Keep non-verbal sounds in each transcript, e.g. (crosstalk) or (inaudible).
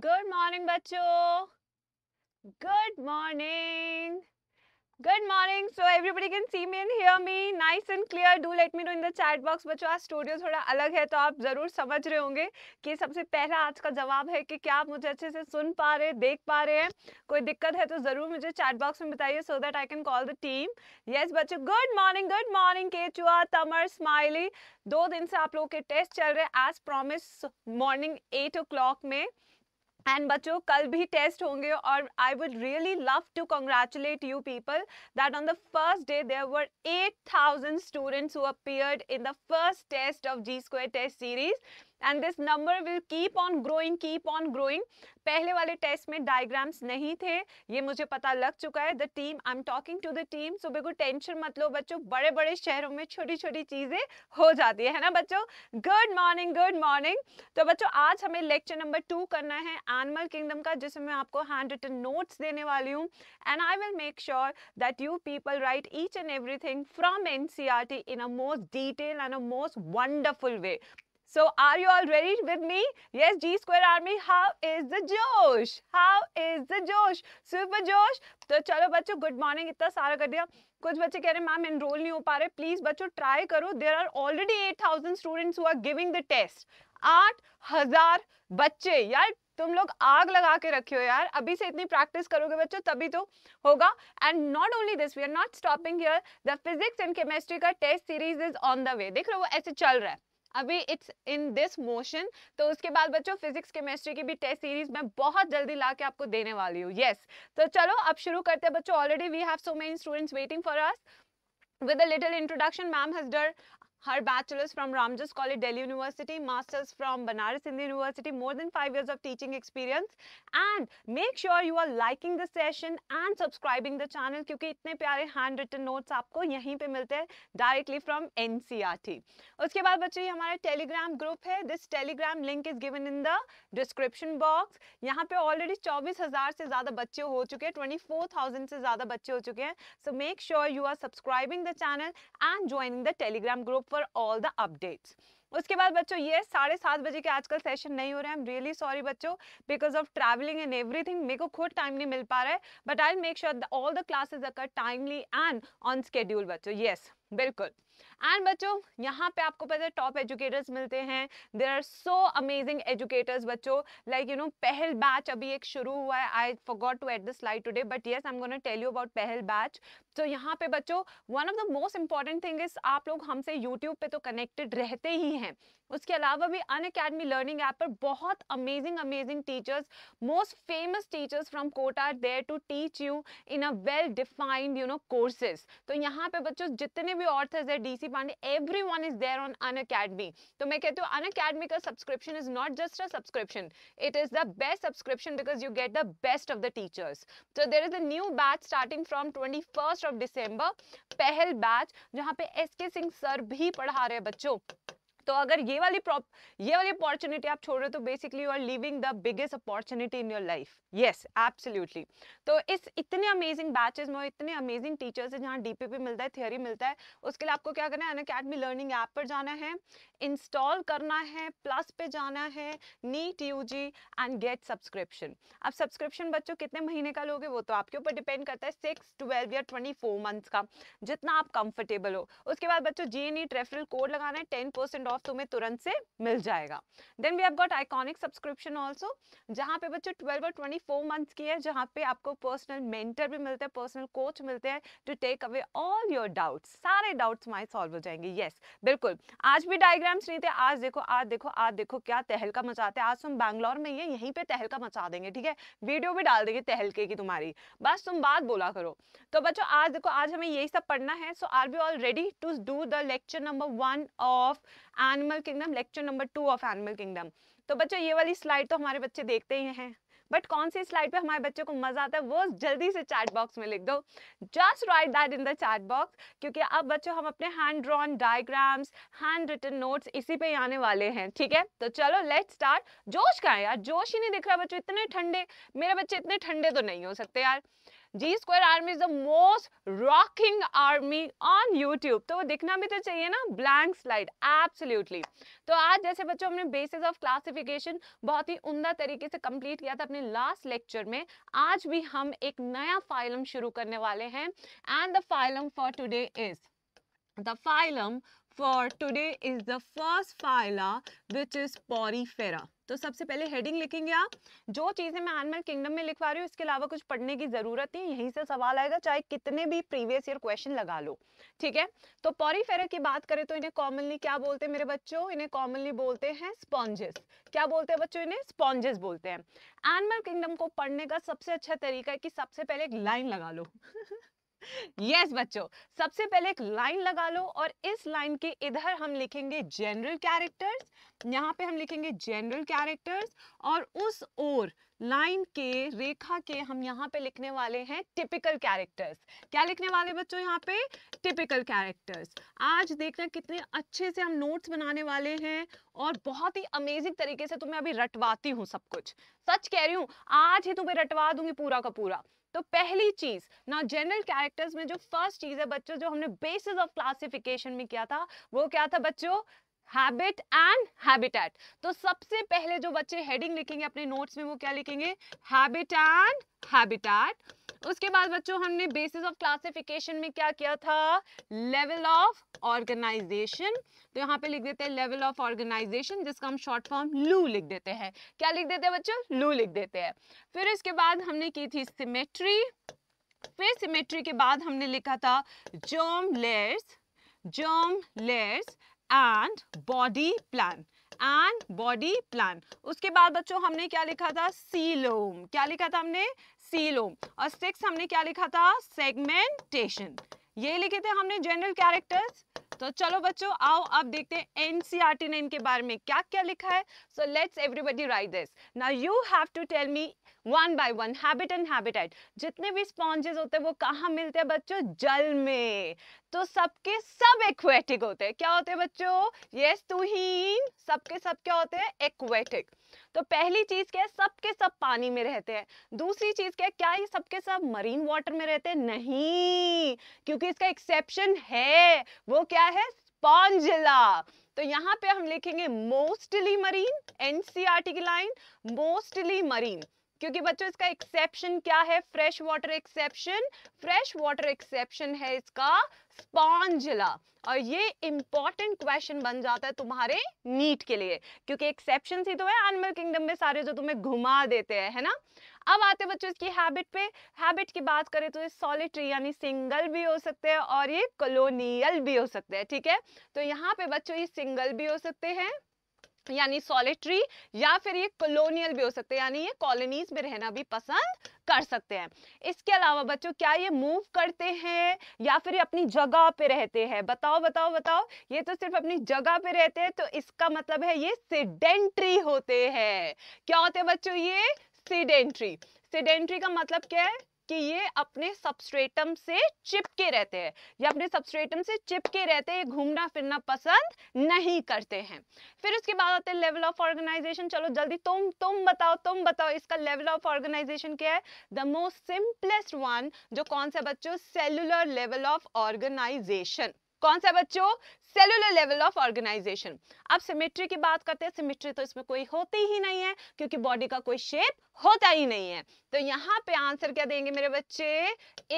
Good morning बच्चों good morning good morning so everybody can see me and hear me nice and clear do let me know in the chat box बच्चों आज studio थोड़ा अलग है तो आप ज़रूर समझ रहे होंगे कि सबसे पहला आज का जवाब है कि क्या आप मुझे अच्छे से सुन पा रहे देख पा रहे हैं कोई दिक्कत है तो ज़रूर मुझे चैट बॉक्स में बताइए so that I can call the team yes बच्चो गुड मॉर्निंग गुड मॉर्निंग के चुआ तमर स्माइली दो दिन से आप लोगों के टेस्ट चल रहे हैं as promise morning eight o'clock में एंड बच्चों कल भी टेस्ट होंगे और I would really love to congratulate you people that on the first day there were thousand students who appeared in the first test of g square test series and this number will keep on growing keep on growing पहले वाले test में diagrams नहीं थे ये मुझे पता लग चुका है the team I am talking to the team so बिल्कुल टेंशन मत लो बच्चों बड़े बड़े शहरों में छोटी छोटी चीज़ें हो जाती है है ना बच्चों गुड मॉर्निंग गुड मॉर्निंग तो बच्चों आज हमें लेक्चर नंबर टू करना है एनिमल किंगडम का जिसमें मैं आपको हैंड रिटन नोट्स देने वाली हूँ and I will make sure that you people write each and every thing from N C R T in a most detail and a most wonderful way So are you all ready with me? Yes, G Square Army, how is the Josh? How is the Josh? Super Josh. तो चलो बच्चों good morning इतना सारा कर दिया कुछ बच्चे कह रहे हैं मैम एनरोल नहीं हो पा रहे प्लीज बच्चों ट्राई करो there are already eight thousand students who giving the test आठ हजार बच्चे यार तुम लोग आग लगा के रखे हो यार अभी से इतनी प्रैक्टिस करोगे बच्चों तभी तो होगा and not only this we are not stopping here the physics and chemistry का test series is on the way देख रहे हो ऐसे चल रहा है अभी इट्स इन दिस मोशन तो उसके बाद बच्चों फिजिक्स केमिस्ट्री की भी टेस्ट सीरीज मैं बहुत जल्दी ला के आपको देने वाली हूँ यस yes. तो चलो अब शुरू करते हैं बच्चों already we have so many students waiting for us with a little introduction ma'am her bachelor's from Ramjas College, Delhi University, master's from Banaras Hindu University, more than 5 years of teaching experience. And make sure you are liking the session and subscribing the channel kyunki itne pyare handwritten notes आपको यहीं पे मिलते हैं directly from N उसके बाद बच्चों ये हमारा टेलीग्राम ग्रुप है this Telegram link is given in the description box यहाँ पे ऑलरेडी चौबीस हजार से ज़्यादा बच्चे हो चुके हैं ट्वेंटी फोर थाउजेंड से ज़्यादा बच्चे हो चुके हैं so make sure you are subscribing the channel and joining for all the updates उसके बाद बच्चों ये साढ़े सात बजे के आजकल सेशन नहीं हो रहे हैं आई एम रियली सॉरी बच्चों because of travelling and everything मेरे को खुद टाइम नहीं मिल पा रहा है but I make sure all the classes occur timely and on schedule बच्चों येस बिल्कुल एंड बच्चों यहाँ पे आपको पता है टॉप एजुकेटर्स मिलते हैं there are so amazing educators बच्चों like you know Pahal batch अभी एक शुरू हुआ है I forgot to add the slide today but yes I am gonna tell you about Pahal batch तो यहाँ पे बच्चों one of the most important thing is आप लोग हमसे यूट्यूब पे तो कनेक्टेड रहते ही हैं उसके अलावा भी अन अकेडमी लर्निंग ऐप पर बहुत amazing amazing teachers most famous teachers from Kota are there to teach you in a well defined you know courses तो यहाँ पे बच्चों जितने भी ऑर्थर्स है D Pandey everyone is there on Unacademy तो मैं कहती हूँ अन अकेडमी का subscription is not just a subscription it is the best subscription because you get the best of the teachers तो there is a new batch starting from twenty first first of December Pahal batch जहाँ पे S के Singh sir भी पढ़ा रहे बच्चों तो अगर ये वाली प्रॉप ये वाली अपॉर्चुनिटी आप छोड़ रहे हो तो basically you are living the biggest opportunity in your life yes absolutely तो इस इतने अमेजिंग बैचेस में इतने अमेजिंग टीचर्स हैं जहाँ डीपीपी मिलता है थ्योरी मिलता है उसके लिए आपको क्या करना है अन अकेडमी लर्निंग ऐप पर जाना है इंस्टॉल करना है प्लस पे जाना है NEET U G and GATE subscription अब सब्सक्रिप्शन बच्चों कितने महीने का लोगे वो तो आपके ऊपर डिपेंड करता है सिक्स ट्वेल्व या ट्वेंटी फोर मंथ्स का जितना आप कंफर्टेबल हो उसके बाद बच्चों G N E referral code लगाना है टेन परसेंट ऑफ तुम्हें तुरंत से मिल जाएगा then we have got iconic subscription also जहाँ पे बच्चों ट्वेल्व और ट्वेंटी फोर मंथ्स की है जहाँ पे आपको पर्सनल मेंटर भी मिलते हैं पर्सनल कोच मिलते हैं to take away all your doubts सारे डाउट्स हमारे सॉल्व हो जाएंगे यस बिल्कुल आज भी डायग्राम्स नहीं थे आज देखो आज देखो आज देखो क्या तहलका मचाते हैं आज तुम तो बैंगलोर में ही यहीं पे तहलका मचा देंगे ठीक है वीडियो भी डाल देंगे तहलके की तुम्हारी बस तुम बात बोला करो तो बच्चों आज देखो आज हमें यही सब पढ़ना है so are be all ready to do the lecture number one of animal kingdom lecture number two of animal kingdom तो बच्चों ये वाली स्लाइड तो हमारे बच्चे देखते ही हैं बट कौन सी स्लाइड पे हमारे बच्चों को मजा आता है वो जल्दी से चैट बॉक्स में लिख दो just write that in the chat box क्योंकि अब बच्चों हम अपने hand drawn diagrams handwritten notes इसी पे आने वाले हैं ठीक है तो चलो लेट स्टार्ट जोश का है यार जोश ही नहीं दिख रहा बच्चों इतने ठंडे मेरे बच्चे इतने ठंडे तो नहीं हो सकते यार G square army is the most rocking army on YouTube तो वो दिखना भी तो चाहिए ना ब्लैंक स्लाइड एब्सोल्युटली तो आज जैसे बच्चों हमने बेसिस ऑफ क्लासिफिकेशन बहुत ही उमदा तरीके से कंप्लीट किया था अपने लास्ट लेक्चर में आज भी हम एक नया फाइलम शुरू करने वाले हैं and the phylum for today is the phylum for today is the first phyla which is porifera तो सबसे पहले हेडिंग लिखेंगे आप जो चीज़ें मैं एनिमल किंगडम में लिखवा रही हूँ इसके अलावा कुछ पढ़ने की ज़रूरत नहीं यहीं से सवाल आएगा चाहे कितने भी प्रीवियस ईयर क्वेश्चन लगा लो ठीक है तो पॉरीफेरा की बात करें तो इन्हें कॉमनली क्या बोलते हैं मेरे बच्चों इन्हें कॉमनली बोलते हैं स्पॉन्जेस क्या बोलते हैं बच्चों इन्हें स्पॉन्जेस बोलते हैं एनिमल किंगडम को पढ़ने का सबसे अच्छा तरीका है कि सबसे पहले एक लाइन लगा लो (laughs) यस yes, बच्चों सबसे पहले एक लाइन लगा लो और इस लाइन के इधर हम लिखेंगे जनरल कैरेक्टर्स यहाँ पे हम लिखेंगे जनरल कैरेक्टर्स और उस ओर लाइन के रेखा के हम यहाँ पे लिखने वाले हैं टिपिकल कैरेक्टर्स क्या लिखने वाले बच्चों यहाँ पे टिपिकल कैरेक्टर्स आज देखना कितने अच्छे से हम नोट्स बनाने वाले हैं और बहुत ही अमेजिंग तरीके से तुम्हें अभी रटवाती हूँ सब कुछ सच कह रही हूँ आज ही तुम्हें रटवा दूंगी पूरा का पूरा तो पहली चीज ना जनरल कैरेक्टर्स में जो फर्स्ट चीज है बच्चों जो हमने बेसिस ऑफ क्लासिफिकेशन में किया था वो क्या था बच्चों हैबिट एंड हैबिटेट तो सबसे पहले जो बच्चे हेडिंग लिखेंगे अपने नोट्स में वो क्या लिखेंगे हैबिट एंड हैबिटेट उसके बाद बच्चों हमने बेसिस ऑफ क्लासिफिकेशन में क्या किया था लेवल ऑफ ऑर्गेनाइजेशन तो यहाँ पे लिख देते हैं लेवल ऑफ ऑर्गेनाइजेशन जिसका हम शॉर्ट फॉर्म लू लिख देते हैं क्या लिख देते हैं बच्चों लू लिख देते हैं फिर इसके बाद हमने की थी सिमेट्री फिर सिमेट्री के बाद हमने लिखा था germ layers germ layers and body plan and body plan उसके बाद बच्चों हमने क्या लिखा था सीलोम क्या लिखा था हमने सीलोम और सिक्स हमने क्या लिखा था सेगमेंटेशन ये लिखे थे हमने जनरल कैरेक्टर्स तो चलो बच्चों आओ अब देखते हैं एनसीआरटी e ने इनके बारे में क्या क्या लिखा है so let's everybody write this now you have to tell me one by one habit and habitat जितने भी स्पॉन्जेस होते हैं वो कहाँ मिलते हैं बच्चों जल में तो सबके सब एक्वेटिक होते हैं क्या होते हैं बच्चों यस तुहीन सबके सब क्या होते हैं एक्वेटिक तो पहली चीज क्या है सबके सब पानी में रहते हैं दूसरी चीज क्या है क्या ये सबके सब मरीन वाटर में रहते हैं नहीं क्योंकि इसका एक्सेप्शन है वो क्या है स्पॉन्जिला तो यहाँ पे हम लिखेंगे मोस्टली मरीन एनसीआरटी की लाइन मोस्टली मरीन क्योंकि बच्चों इसका एक्सेप्शन क्या है fresh water exception fresh water exception है इसका स्पॉन्जिला और ये इंपॉर्टेंट क्वेश्चन बन जाता है तुम्हारे नीट के लिए क्योंकि एक्सेप्शन ही तो है एनिमल किंगडम में सारे जो तुम्हें घुमा देते हैं है ना अब आते बच्चों इसकी हैबिट पे हैबिट की बात करें तो ये सॉलिटरी यानी सिंगल भी हो सकते हैं और ये कॉलोनियल भी हो सकते हैं ठीक है तो यहाँ पे बच्चों ये सिंगल भी हो सकते हैं यानी सॉलिट्री या फिर ये कॉलोनियल भी हो सकते हैं यानी ये कॉलोनीज में रहना भी पसंद कर सकते हैं इसके अलावा बच्चों क्या ये मूव करते हैं या फिर ये अपनी जगह पे रहते हैं बताओ बताओ बताओ ये तो सिर्फ अपनी जगह पे रहते हैं तो इसका मतलब है ये सिडेंट्री होते हैं क्या होते हैं बच्चों ये सिडेंट्री सिडेंट्री का मतलब क्या है कि ये अपने सबस्ट्रेटम से चिपके रहते हैं ये अपने सबस्ट्रेटम से चिपके रहते हैं घूमना फिरना पसंद नहीं करते हैं फिर उसके बाद आते हैं लेवल ऑफ ऑर्गेनाइजेशन चलो जल्दी तुम तुम बताओ तुम बताओ इसका लेवल ऑफ ऑर्गेनाइजेशन क्या है द मोस्ट सिंपलेस्ट वन जो कौन सा बच्चों सेलुलर लेवल ऑफ ऑर्गेनाइजेशन कौन सा बच्चों सेलुलर लेवल ऑफ ऑर्गेनाइजेशन अब सिमेट्री की बात करते हैं सिमेट्री तो इसमें कोई होती ही नहीं है क्योंकि बॉडी का कोई शेप होता ही नहीं है तो यहाँ पे आंसर क्या देंगे मेरे बच्चे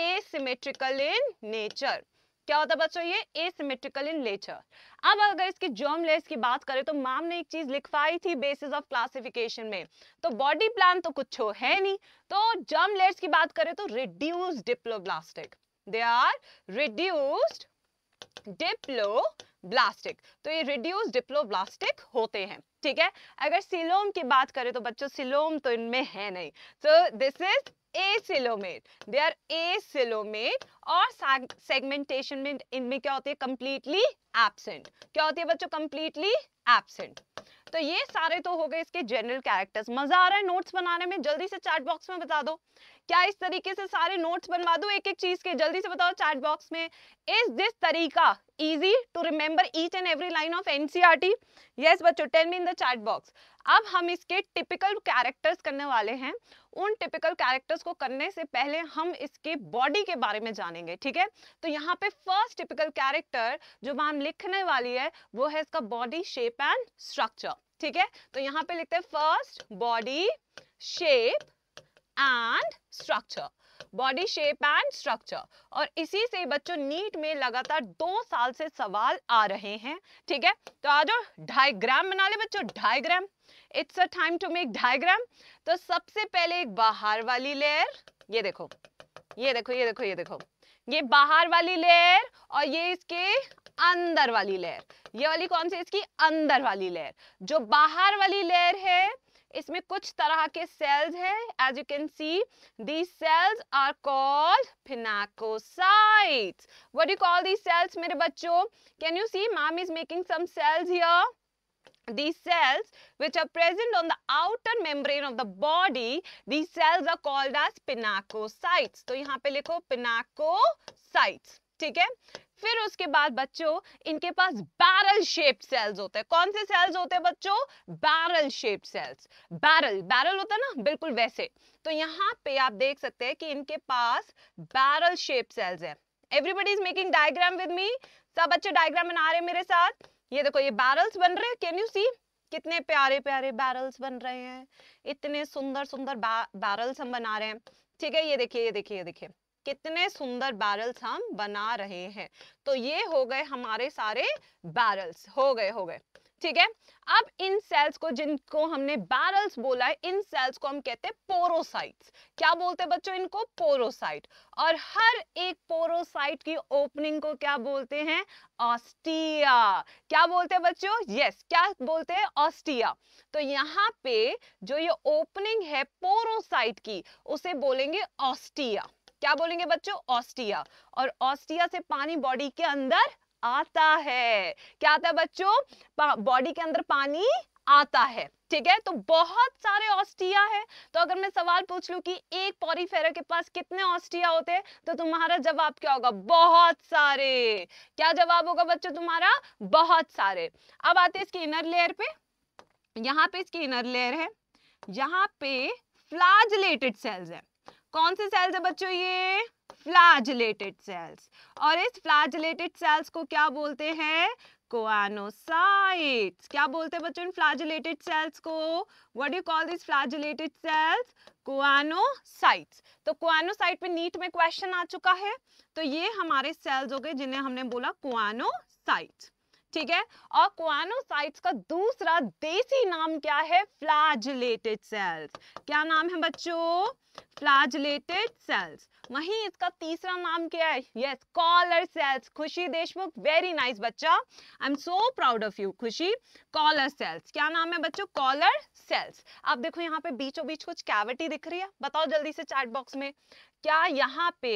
ए सिमेट्रिकल इन नेचर क्या होता है बच्चों ये ए सिमेट्रिकल इन नेचर अब अगर इसकी जर्म लेस की बात करें तो माम ने एक चीज लिखवाई थी बेसिस ऑफ क्लासिफिकेशन में तो बॉडी प्लान तो कुछ हो है नहीं तो जर्म लेस की बात करें तो reduce diploblastic they are reduced diploblastic तो ये रिड्यूस डिप्लोब्लास्टिक होते हैं ठीक है अगर सिलोम की बात करें तो बच्चों सिलोम तो इनमें है नहीं so this is coelomate they are coelomate और सेगमेंटेशन में इनमें क्या होती है कंप्लीटली एब्सेंट क्या होती है बच्चों कंप्लीटली एब्सेंट तो ये सारे तो हो गए इसके जनरल कैरेक्टर्स मजा आ रहा है नोट्स बनाने में जल्दी से चैट बॉक्स में बता दो क्या इस तरीके से सारे नोट्स बनवा दो एक एक चीज के जल्दी से बताओ चैट बॉक्स में इज दिस तरीका easy to remember each and every line of NCERT yes बच्चों tell me in the chat box अब हम इसके टिपिकल कैरेक्टर्स करने वाले हैं उन टिपिकल कैरेक्टर्स को करने से पहले हम इसके बॉडी के बारे में जानेंगे ठीक है तो यहाँ पे फर्स्ट टिपिकल कैरेक्टर जो मैम लिखने वाली है वो है इसका बॉडी शेप एंड स्ट्रक्चर ठीक है तो यहाँ पे लिखते हैं first body shape and structure body shape and structure और इसी से बच्चों नीट में लगातार दो साल से सवाल आ रहे हैं ठीक है तो आ जाओ डायग्राम बना ले बच्चों diagram it's a time to make diagram तो सबसे पहले एक बाहर वाली लेयर ये देखो ये देखो ये देखो ये देखो ये बाहर वाली लेयर और ये इसके अंदर वाली लेयर ये वाली कौन सी इसकी अंदर वाली लेयर जो बाहर वाली लेयर है इसमें कुछ तरह के सेल्स हैं as you can see these cells are called pinacocytes what you call these cells मेरे बच्चों can you see ma'am is making some cells here these cells which are present on the outer membrane of the body these cells are called as pinacocytes to तो yahan pe likho pinacocytes theek hai फिर उसके बाद बच्चों इनके पास barrel shape sales होते हैं कौन से सेल्स होते हैं बच्चों barrel shape cells barrel barrel होता है ना बिल्कुल वैसे तो यहाँ पे आप देख सकते हैं कि इनके पास बैरल शेप सेल्स है everybody is making diagram with me सब बच्चे डायग्राम बना रहे हैं मेरे साथ ये देखो ये बैरल्स बन रहे हैं कैन यू सी कितने प्यारे प्यारे बैरल्स बन रहे हैं इतने सुंदर सुंदर बैरल्स हम बना रहे हैं ठीक है ये देखिए ये देखिए ये देखिए कितने सुंदर बैरल्स हम बना रहे हैं तो ये हो गए हमारे सारे बैरल्स हो गए हो गए ठीक है अब इन सेल्स को जिनको हमने बैरल्स बोला है इन सेल्स को हम कहते हैं पोरोसाइट्स क्या बोलते हैं बच्चों इनको पोरोसाइट और हर एक पोरोसाइट की ओपनिंग को क्या बोलते हैं ऑस्टिया क्या बोलते हैं बच्चों यस क्या बोलते हैं ऑस्टिया तो यहाँ पे जो ये ओपनिंग है पोरोसाइट की उसे बोलेंगे ऑस्टिया क्या बोलेंगे बच्चों ऑस्टिया और ऑस्टिया से पानी बॉडी के अंदर आता है क्या आता है बच्चों बॉडी के अंदर पानी आता है ठीक है तो बहुत सारे ऑस्टिया है तो अगर मैं सवाल पूछ लू कि एक पॉरीफेरा के पास कितने ऑस्टिया होते हैं तो तुम्हारा जवाब क्या होगा बहुत सारे क्या जवाब होगा बच्चों तुम्हारा बहुत सारे अब आते इसके इनर लेयर पे यहाँ पे इसकी इनर लेयर है यहाँ पे फ्लाजलेटेड सेल्स है कौन से सेल्स है बच्चों ये फ्लाजलेटेड सेल्स और इस फ्लाजलेटेड सेल्स को क्या बोलते हैं कोआनोसाइट्स क्या बोलते हैं बच्चों इन फ्लाजलेटेड सेल्स को what do call this flagellated cells choanocytes तो कोआनोसाइट पे नीट में क्वेश्चन आ चुका है तो ये हमारे सेल्स हो गए जिन्हें हमने बोला कोआनोसाइट्स ठीक है और क्वानोसाइट्स का दूसरा देसी नाम क्या है फ्लाजलेटेड सेल्स क्या नाम है बच्चों फ्लाजलेटेड सेल्स वहीं इसका तीसरा नाम क्या है यस कॉलर सेल्स खुशी देशमुख वेरी नाइस बच्चा I am so proud of you Khushi collar cells क्या नाम है बच्चों कॉलर सेल्स आप देखो यहाँ पे बीचों बीच कुछ कैविटी दिख रही है बताओ जल्दी से चैट बॉक्स में क्या यहाँ पे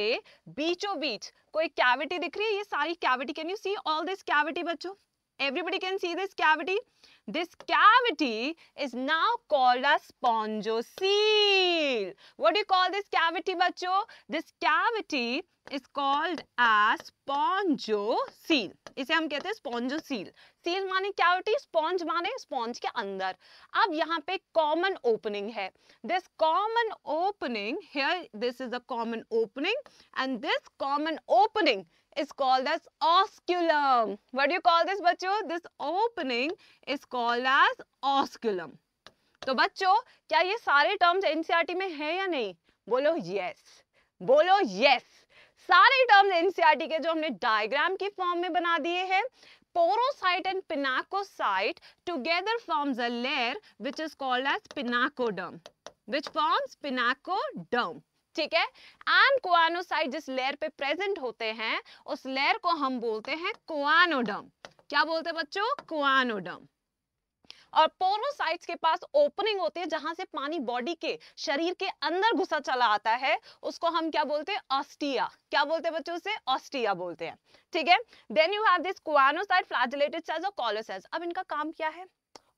बीचों बीच कोई कैविटी दिख रही है ये सारी cavity can you see all this cavity बच्चों everybody can see this cavity this cavity is now called a spongocele what do you call this cavity bachcho this cavity is called as spongocele इसे हम कहते हैं स्पॉन्जो seal seal माने क्या होती sponge माने sponge के अंदर अब यहाँ पे कॉमन ओपनिंग है this common opening here this is a common opening and this common opening is called as osculum. What do you call this बच्चों? This opening is called as osculum. तो बच्चों क्या ये सारे टर्म्स एनसीईआरटी में हैं या नहीं बोलो यस बोलो यस सारे टर्म्स एनसीईआरटी के जो हमने डायग्राम की फॉर्म में बना दिए हैं porocyte and pinacocyte together forms a layer which is called as pinacoderm which forms pinacoderm ठीक है एंड कोआनोसाइट जिस लेयर पे प्रेजेंट होते हैं उस लेयर को हम बोलते हैं कोआनोडम क्या बोलते हैं बच्चों कोआनोडम और पोरोसाइट्स के पास ओपनिंग होती है जहां से पानी बॉडी के शरीर के अंदर घुसा चला आता है उसको हम क्या बोलते हैं ऑस्टिया क्या बोलते हैं बच्चों से ऑस्टिया बोलते हैं ठीक है then you have this choanocyte flagellated cells और कॉलोसेल्स अब इनका काम क्या है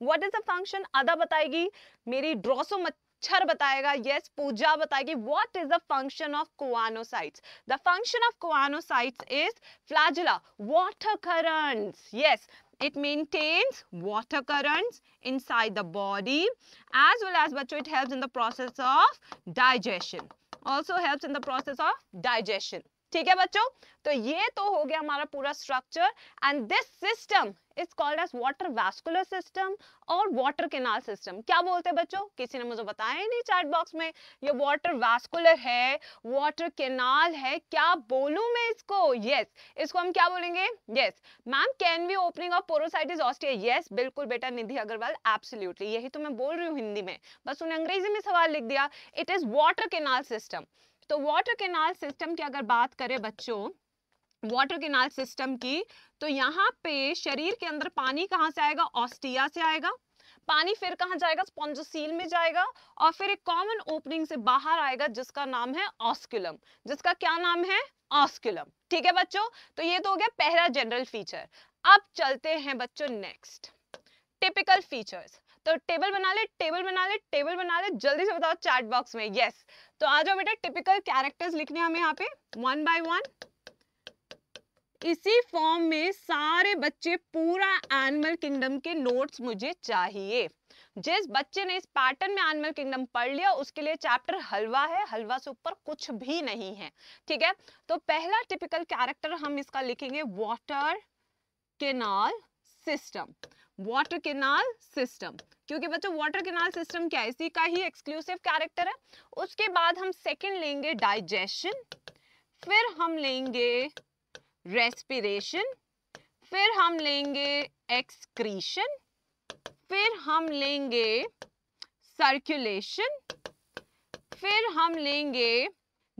व्हाट इज द फंक्शन अदा बताएगी मेरी ड्रोसोमत अक्षर अच्छा बताएगा यस पूजा बताएगी what is the function of choanocytes the function of choanocytes is flagella water currents yes it maintains water currents inside the body as well as बच्चों it helps in the process of digestion also helps in the process of digestion ठीक है बच्चों तो ये तो हो गया हमारा पूरा structure and this system is called as water vascular system और वाटर केनाल सिस्टम क्या बोलते हैं बच्चों किसी ने मुझे बताया नहीं चैट बॉक्स में ये वाटर वैस्कुलर है वाटर केनाल है क्या बोलू मैं इसको यस yes. इसको हम क्या बोलेंगे yes ma'am can we opening of porocytes ostia yes बिल्कुल बेटा निधि अग्रवाल एब्सोल्युटली यही तो मैं बोल रही हूँ हिंदी में बस उन्हें अंग्रेजी में सवाल लिख दिया it is water canal system तो वाटर केनाल सिस्टम की अगर बात करें बच्चों वाटर केनाल सिस्टम की तो यहाँ पे शरीर के अंदर पानी कहाँ से आएगा ऑस्टिया से आएगा पानी फिर कहाँ जाएगा स्पॉन्जोसील में जाएगा और फिर एक कॉमन ओपनिंग से बाहर आएगा जिसका नाम है ऑस्कुलम जिसका क्या नाम है ऑस्कुलम ठीक है बच्चों तो ये तो हो गया पहला जनरल फीचर अब चलते हैं बच्चों नेक्स्ट टिपिकल फीचर्स तो टेबल बना ले टेबल बना ले टेबल बना ले जल्दी से बताओ चैट बॉक्स में यस yes. तो आ जाओ बेटा टिपिकल कैरेक्टर्स लिखने हमें यहाँ पे वन बाय वन इसी फॉर्म में सारे बच्चे पूरा एनिमल किंगडम के नोट्स मुझे चाहिए जिस बच्चे ने इस पैटर्न में एनिमल किंगडम पढ़ लिया उसके लिए चैप्टर हलवा है हलवा से ऊपर कुछ भी नहीं है ठीक है तो पहला टिपिकल कैरेक्टर हम इसका लिखेंगे water canal system water canal system क्योंकि बच्चों वाटर कैनाल सिस्टम क्या है इसी का ही एक्सक्लूसिव कैरेक्टर है उसके बाद हम सेकेंड लेंगे डाइजेशन फिर हम लेंगे रेस्पिरेशन फिर हम लेंगे एक्सक्रीशन फिर हम लेंगे सर्कुलेशन फिर हम लेंगे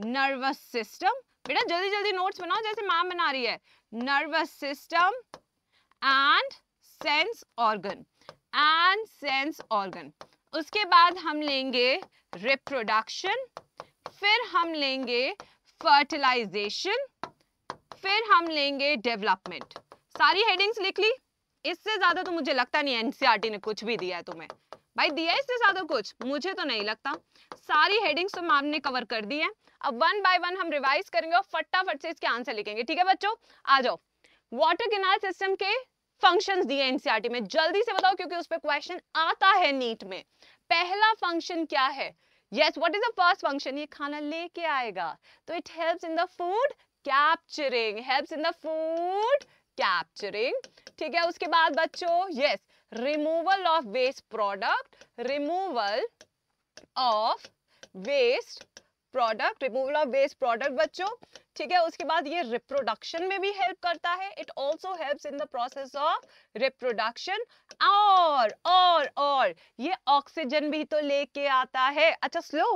नर्वस सिस्टम बेटा जल्दी जल्दी नोट्स बनाओ जैसे मैम बना रही है nervous system and sense organ and sense organ उसके बाद हम लेंगे रिप्रोडक्शन फिर हम लेंगे फर्टिलाइजेशन फिर हम लेंगे डेवलपमेंट सारी हेडिंग्स लिख ली इससे ज्यादा तो मुझे लगता नहीं एनसीआरटी e ने कुछ भी दिया है तुम्हें भाई दिया इससे ज्यादा कुछ मुझे तो नहीं लगता सारी हेडिंग्स तो मैम ने कवर कर दी है अब वन बाय वन हम रिवाइज करेंगे और फटाफट से इसके आंसर लिखेंगे ठीक है बच्चों आ जाओ वाटर कैनाल सिस्टम के फंक्शंस दिए एनसीईआरटी में जल्दी से बताओ क्योंकि उस पर क्वेश्चन आता है नीट में पहला फंक्शन क्या है yes what is the first function ये खाना लेके आएगा तो it helps in the food capturing helps in the food capturing ठीक है उसके बाद बच्चों yes removal of waste product removal of waste product removal of waste product बच्चों ठीक है उसके बाद ये रिप्रोडक्शन में भी हेल्प करता है it also helps in the process of reproduction और और और ये ऑक्सीजन भी तो लेके आता है अच्छा स्लो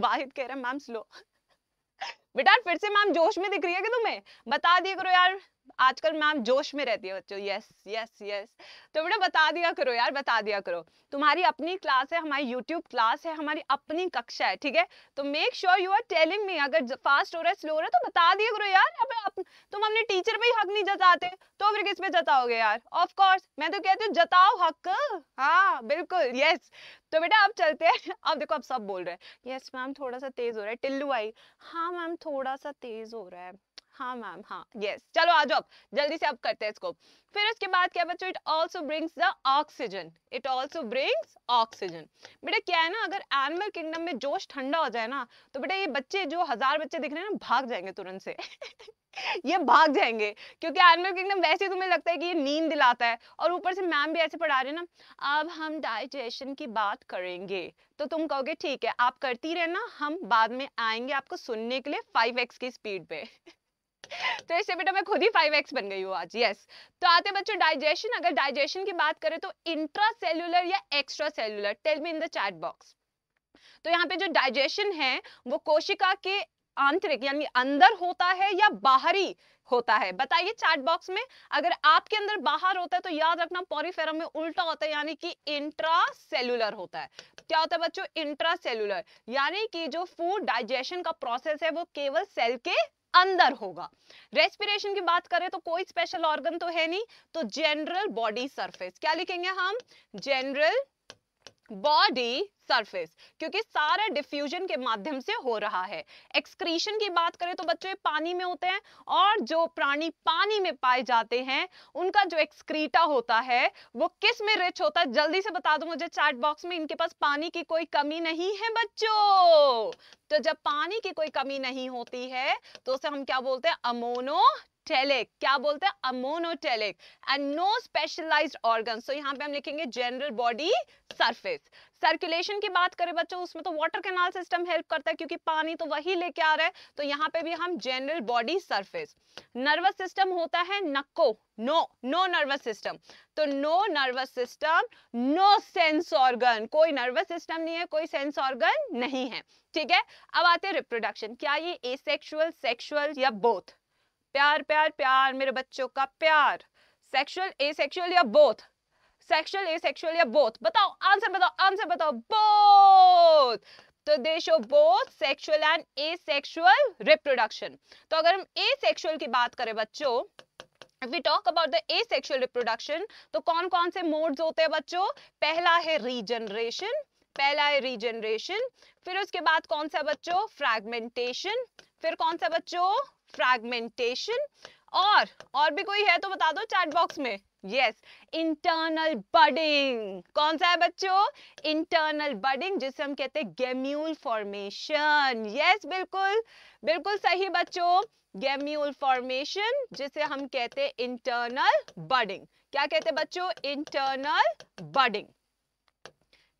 वाहिद (laughs) कह रहे मैम स्लो (laughs) बेटा फिर से मैम जोश में दिख रही है कि तुम्हें बता दिए करो यार आजकल मैम जोश में रहती है बच्चों यस यस यस तो बेटा बता दिया करो यार बता दिया करो तुम्हारी अपनी क्लास है हमारी यूट्यूब क्लास है हमारी अपनी कक्षा है ठीक है तो make sure you are telling me अगर फास्ट हो रहा है स्लो हो रहा है तो बता दिया करो यार अब अप, तुम अपने टीचर पे ही हक नहीं जताते तो फिर किस पे जताओगे यार ऑफकोर्स मैं तो कहती हूँ जताओ हक हाँ बिल्कुल यस तो बेटा आप चलते हैं (laughs) अब देखो आप सब बोल रहे हैं यस मैम थोड़ा सा तेज हो रहा है टिल्लू आई हाँ मैम थोड़ा सा तेज हो रहा है हाँ मैम हाँ यस चलो आ जाओ जल्दी से अब करते हैं इसको फिर उसके बाद क्या बच्चों it also brings the oxygen it also brings oxygen बेटा क्या है ना अगर एनिमल किंगडम में जोश ठंडा हो जाए ना तो बेटा ये बच्चे जो हजार बच्चे दिख रहे हैं ना भाग जाएंगे तुरंत से (laughs) ये भाग जाएंगे क्योंकि एनिमल किंगडम वैसे तुम्हें लगता है कि ये नींद दिलाता है और ऊपर से मैम भी ऐसे पढ़ा रहे हैं ना अब हम डाइजेशन की बात करेंगे तो तुम कहोगे ठीक है आप करती रहना हम बाद में आएंगे आपको सुनने के लिए फाइव एक्स की स्पीड पे (laughs) तो इससे बेटा तो मैं खुद ही फाइव एक्स बन गई हूँ आज यस तो आते बच्चों डाइजेशन अगर डाइजेशन की बात करें तो इंट्रा सेल्यूलर या extra cellular tell me in the chat box तो यहाँ पे जो डाइजेशन है वो कोशिका के आंतरिक यानी अंदर होता है या बाहरी होता है बताइए चैट बॉक्स में अगर आपके अंदर बाहर होता है तो याद रखना पॉरीफेरम में उल्टा होता है यानी कि इंट्रा सेलुलर होता है क्या होता है बच्चों इंट्रा सेलुलर यानी कि जो फूड डाइजेशन का प्रोसेस है वो केवल सेल के अंदर होगा रेस्पिरेशन की बात करें तो कोई स्पेशल ऑर्गन तो है नहीं तो जनरल बॉडी सरफेस क्या लिखेंगे हम जनरल बॉडी सरफेस क्योंकि सारा डिफ्यूजन के माध्यम से हो रहा है एक्सक्रीशन की बात करें तो बच्चों ये पानी में होते हैं और जो प्राणी पानी में पाए जाते हैं उनका जो एक्सक्रीटा होता है वो किस में रिच होता है जल्दी से बता दो मुझे चैट बॉक्स में इनके पास पानी की कोई कमी नहीं है बच्चों तो जब पानी की कोई कमी नहीं होती है तो उसे हम क्या बोलते हैं अमोनो मोनोटेलिक क्या बोलते हैं ammonotelic and no specialised organ so यहाँ पे हम लिखेंगे जनरल बॉडी सरफेस सर्कुलेशन की बात करें बच्चों उसमें तो वाटर कैनाल सिस्टम हेल्प करता है क्योंकि पानी तो वही लेके आ रहा है तो यहाँ पे भी हम general body surface nervous system होता है नक्को नो नो नर्वस सिस्टम तो no nervous system no sense organ कोई नर्वस सिस्टम नहीं है कोई सेंस ऑर्गन नहीं है ठीक है अब आते हैं रिप्रोडक्शन क्या ये ए सेक्शुअल या बोथ प्यार प्यार प्यार मेरे बच्चों का प्यार सेक्सुअल ए सेक्सुअल या बोथ सेक्सुअल ए सेक्सुअल या बोथ बताओ आंसर बताओ आंसर बताओ बोथ तो they show both sexual and asexual reproduction तो अगर हम ए सेक्सुअल की बात करें बच्चों If we talk about the asexual reproduction, तो कौन कौन से मोड्स होते हैं बच्चों पहला है रीजनरेशन पहला है रीजनरेशन फिर उसके बाद कौन सा बच्चों फ्रैगमेंटेशन फिर कौन सा बच्चों फ्रेगमेंटेशन और और भी कोई है तो बता दो चैट बॉक्स में यस इंटरनल बडिंग कौन सा है बच्चों इंटरनल बडिंग जिसे हम कहते हैं गेम्यूल फॉर्मेशन यस बिल्कुल बिल्कुल सही बच्चों गेम्यूल फॉर्मेशन जिसे हम कहते हैं इंटरनल बडिंग क्या कहते हैं बच्चों इंटरनल बडिंग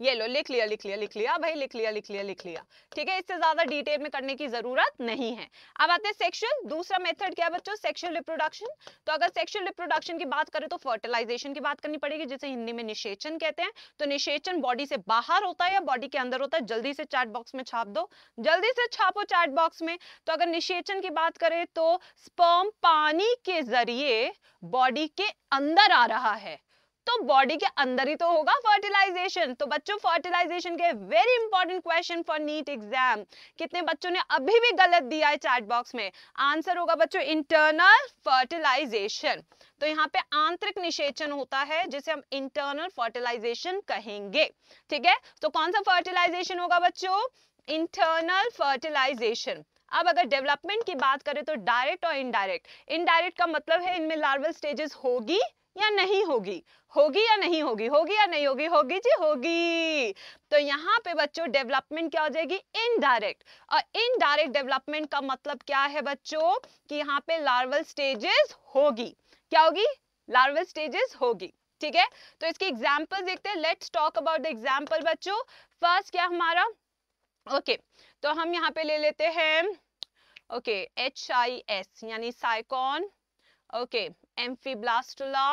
ये लो लिख लिया लिख लिया लिख लिया भाई लिख लिया लिख लिया लिख लिया ठीक है इससे ज्यादा डिटेल में करने की जरूरत नहीं है अब आते हैं सेक्शुअल दूसरा मेथड क्या है बच्चों सेक्शुअल रिप्रोडक्शन तो अगर सेक्शुअल रिप्रोडक्शन की बात करें तो फर्टिलाइजेशन की बात करनी पड़ेगी जिसे हिंदी में निषेचन कहते हैं तो निषेचन बॉडी से बाहर होता है या बॉडी के अंदर होता है जल्दी से चार्ट बॉक्स में छाप दो जल्दी से छापो चार्ट बॉक्स में तो अगर निषेचन की बात करें तो स्पर्म पानी के जरिए बॉडी के अंदर आ रहा है तो बॉडी के अंदर ही तो होगा फर्टिलाइजेशन तो बच्चों फर्टिलाइजेशन के very important question for NEET exam कितने बच्चों ने अभी भी गलत दिया है चैट बॉक्स में आंसर होगा बच्चों इंटरनल फर्टिलाइजेशन तो यहाँ पे आंतरिक निषेचन होता है जिसे हम इंटरनल फर्टिलाइजेशन कहेंगे ठीक है तो कौन सा फर्टिलाइजेशन होगा बच्चों इंटरनल फर्टिलाइजेशन अब अगर डेवलपमेंट की बात करें तो डायरेक्ट और इनडायरेक्ट इनडायरेक्ट का मतलब है इनमें लार्वल स्टेजेस होगी या नहीं होगी होगी या नहीं होगी होगी या नहीं होगी होगी जी होगी तो यहाँ पे बच्चों डेवलपमेंट क्या हो जाएगी इनडायरेक्ट और इनडायरेक्ट डेवलपमेंट का मतलब क्या है बच्चों कि यहाँ पे लार्वल स्टेजेस होगी क्या होगी लार्वल स्टेजेस होगी ठीक है तो इसके एग्जाम्पल देखते हैं let's talk about the example बच्चों फर्स्ट क्या हमारा ओके okay, तो हम यहाँ पे ले लेते हैं ओके एच आई एस यानी साइकॉन ओके एम्फीब्लास्टुला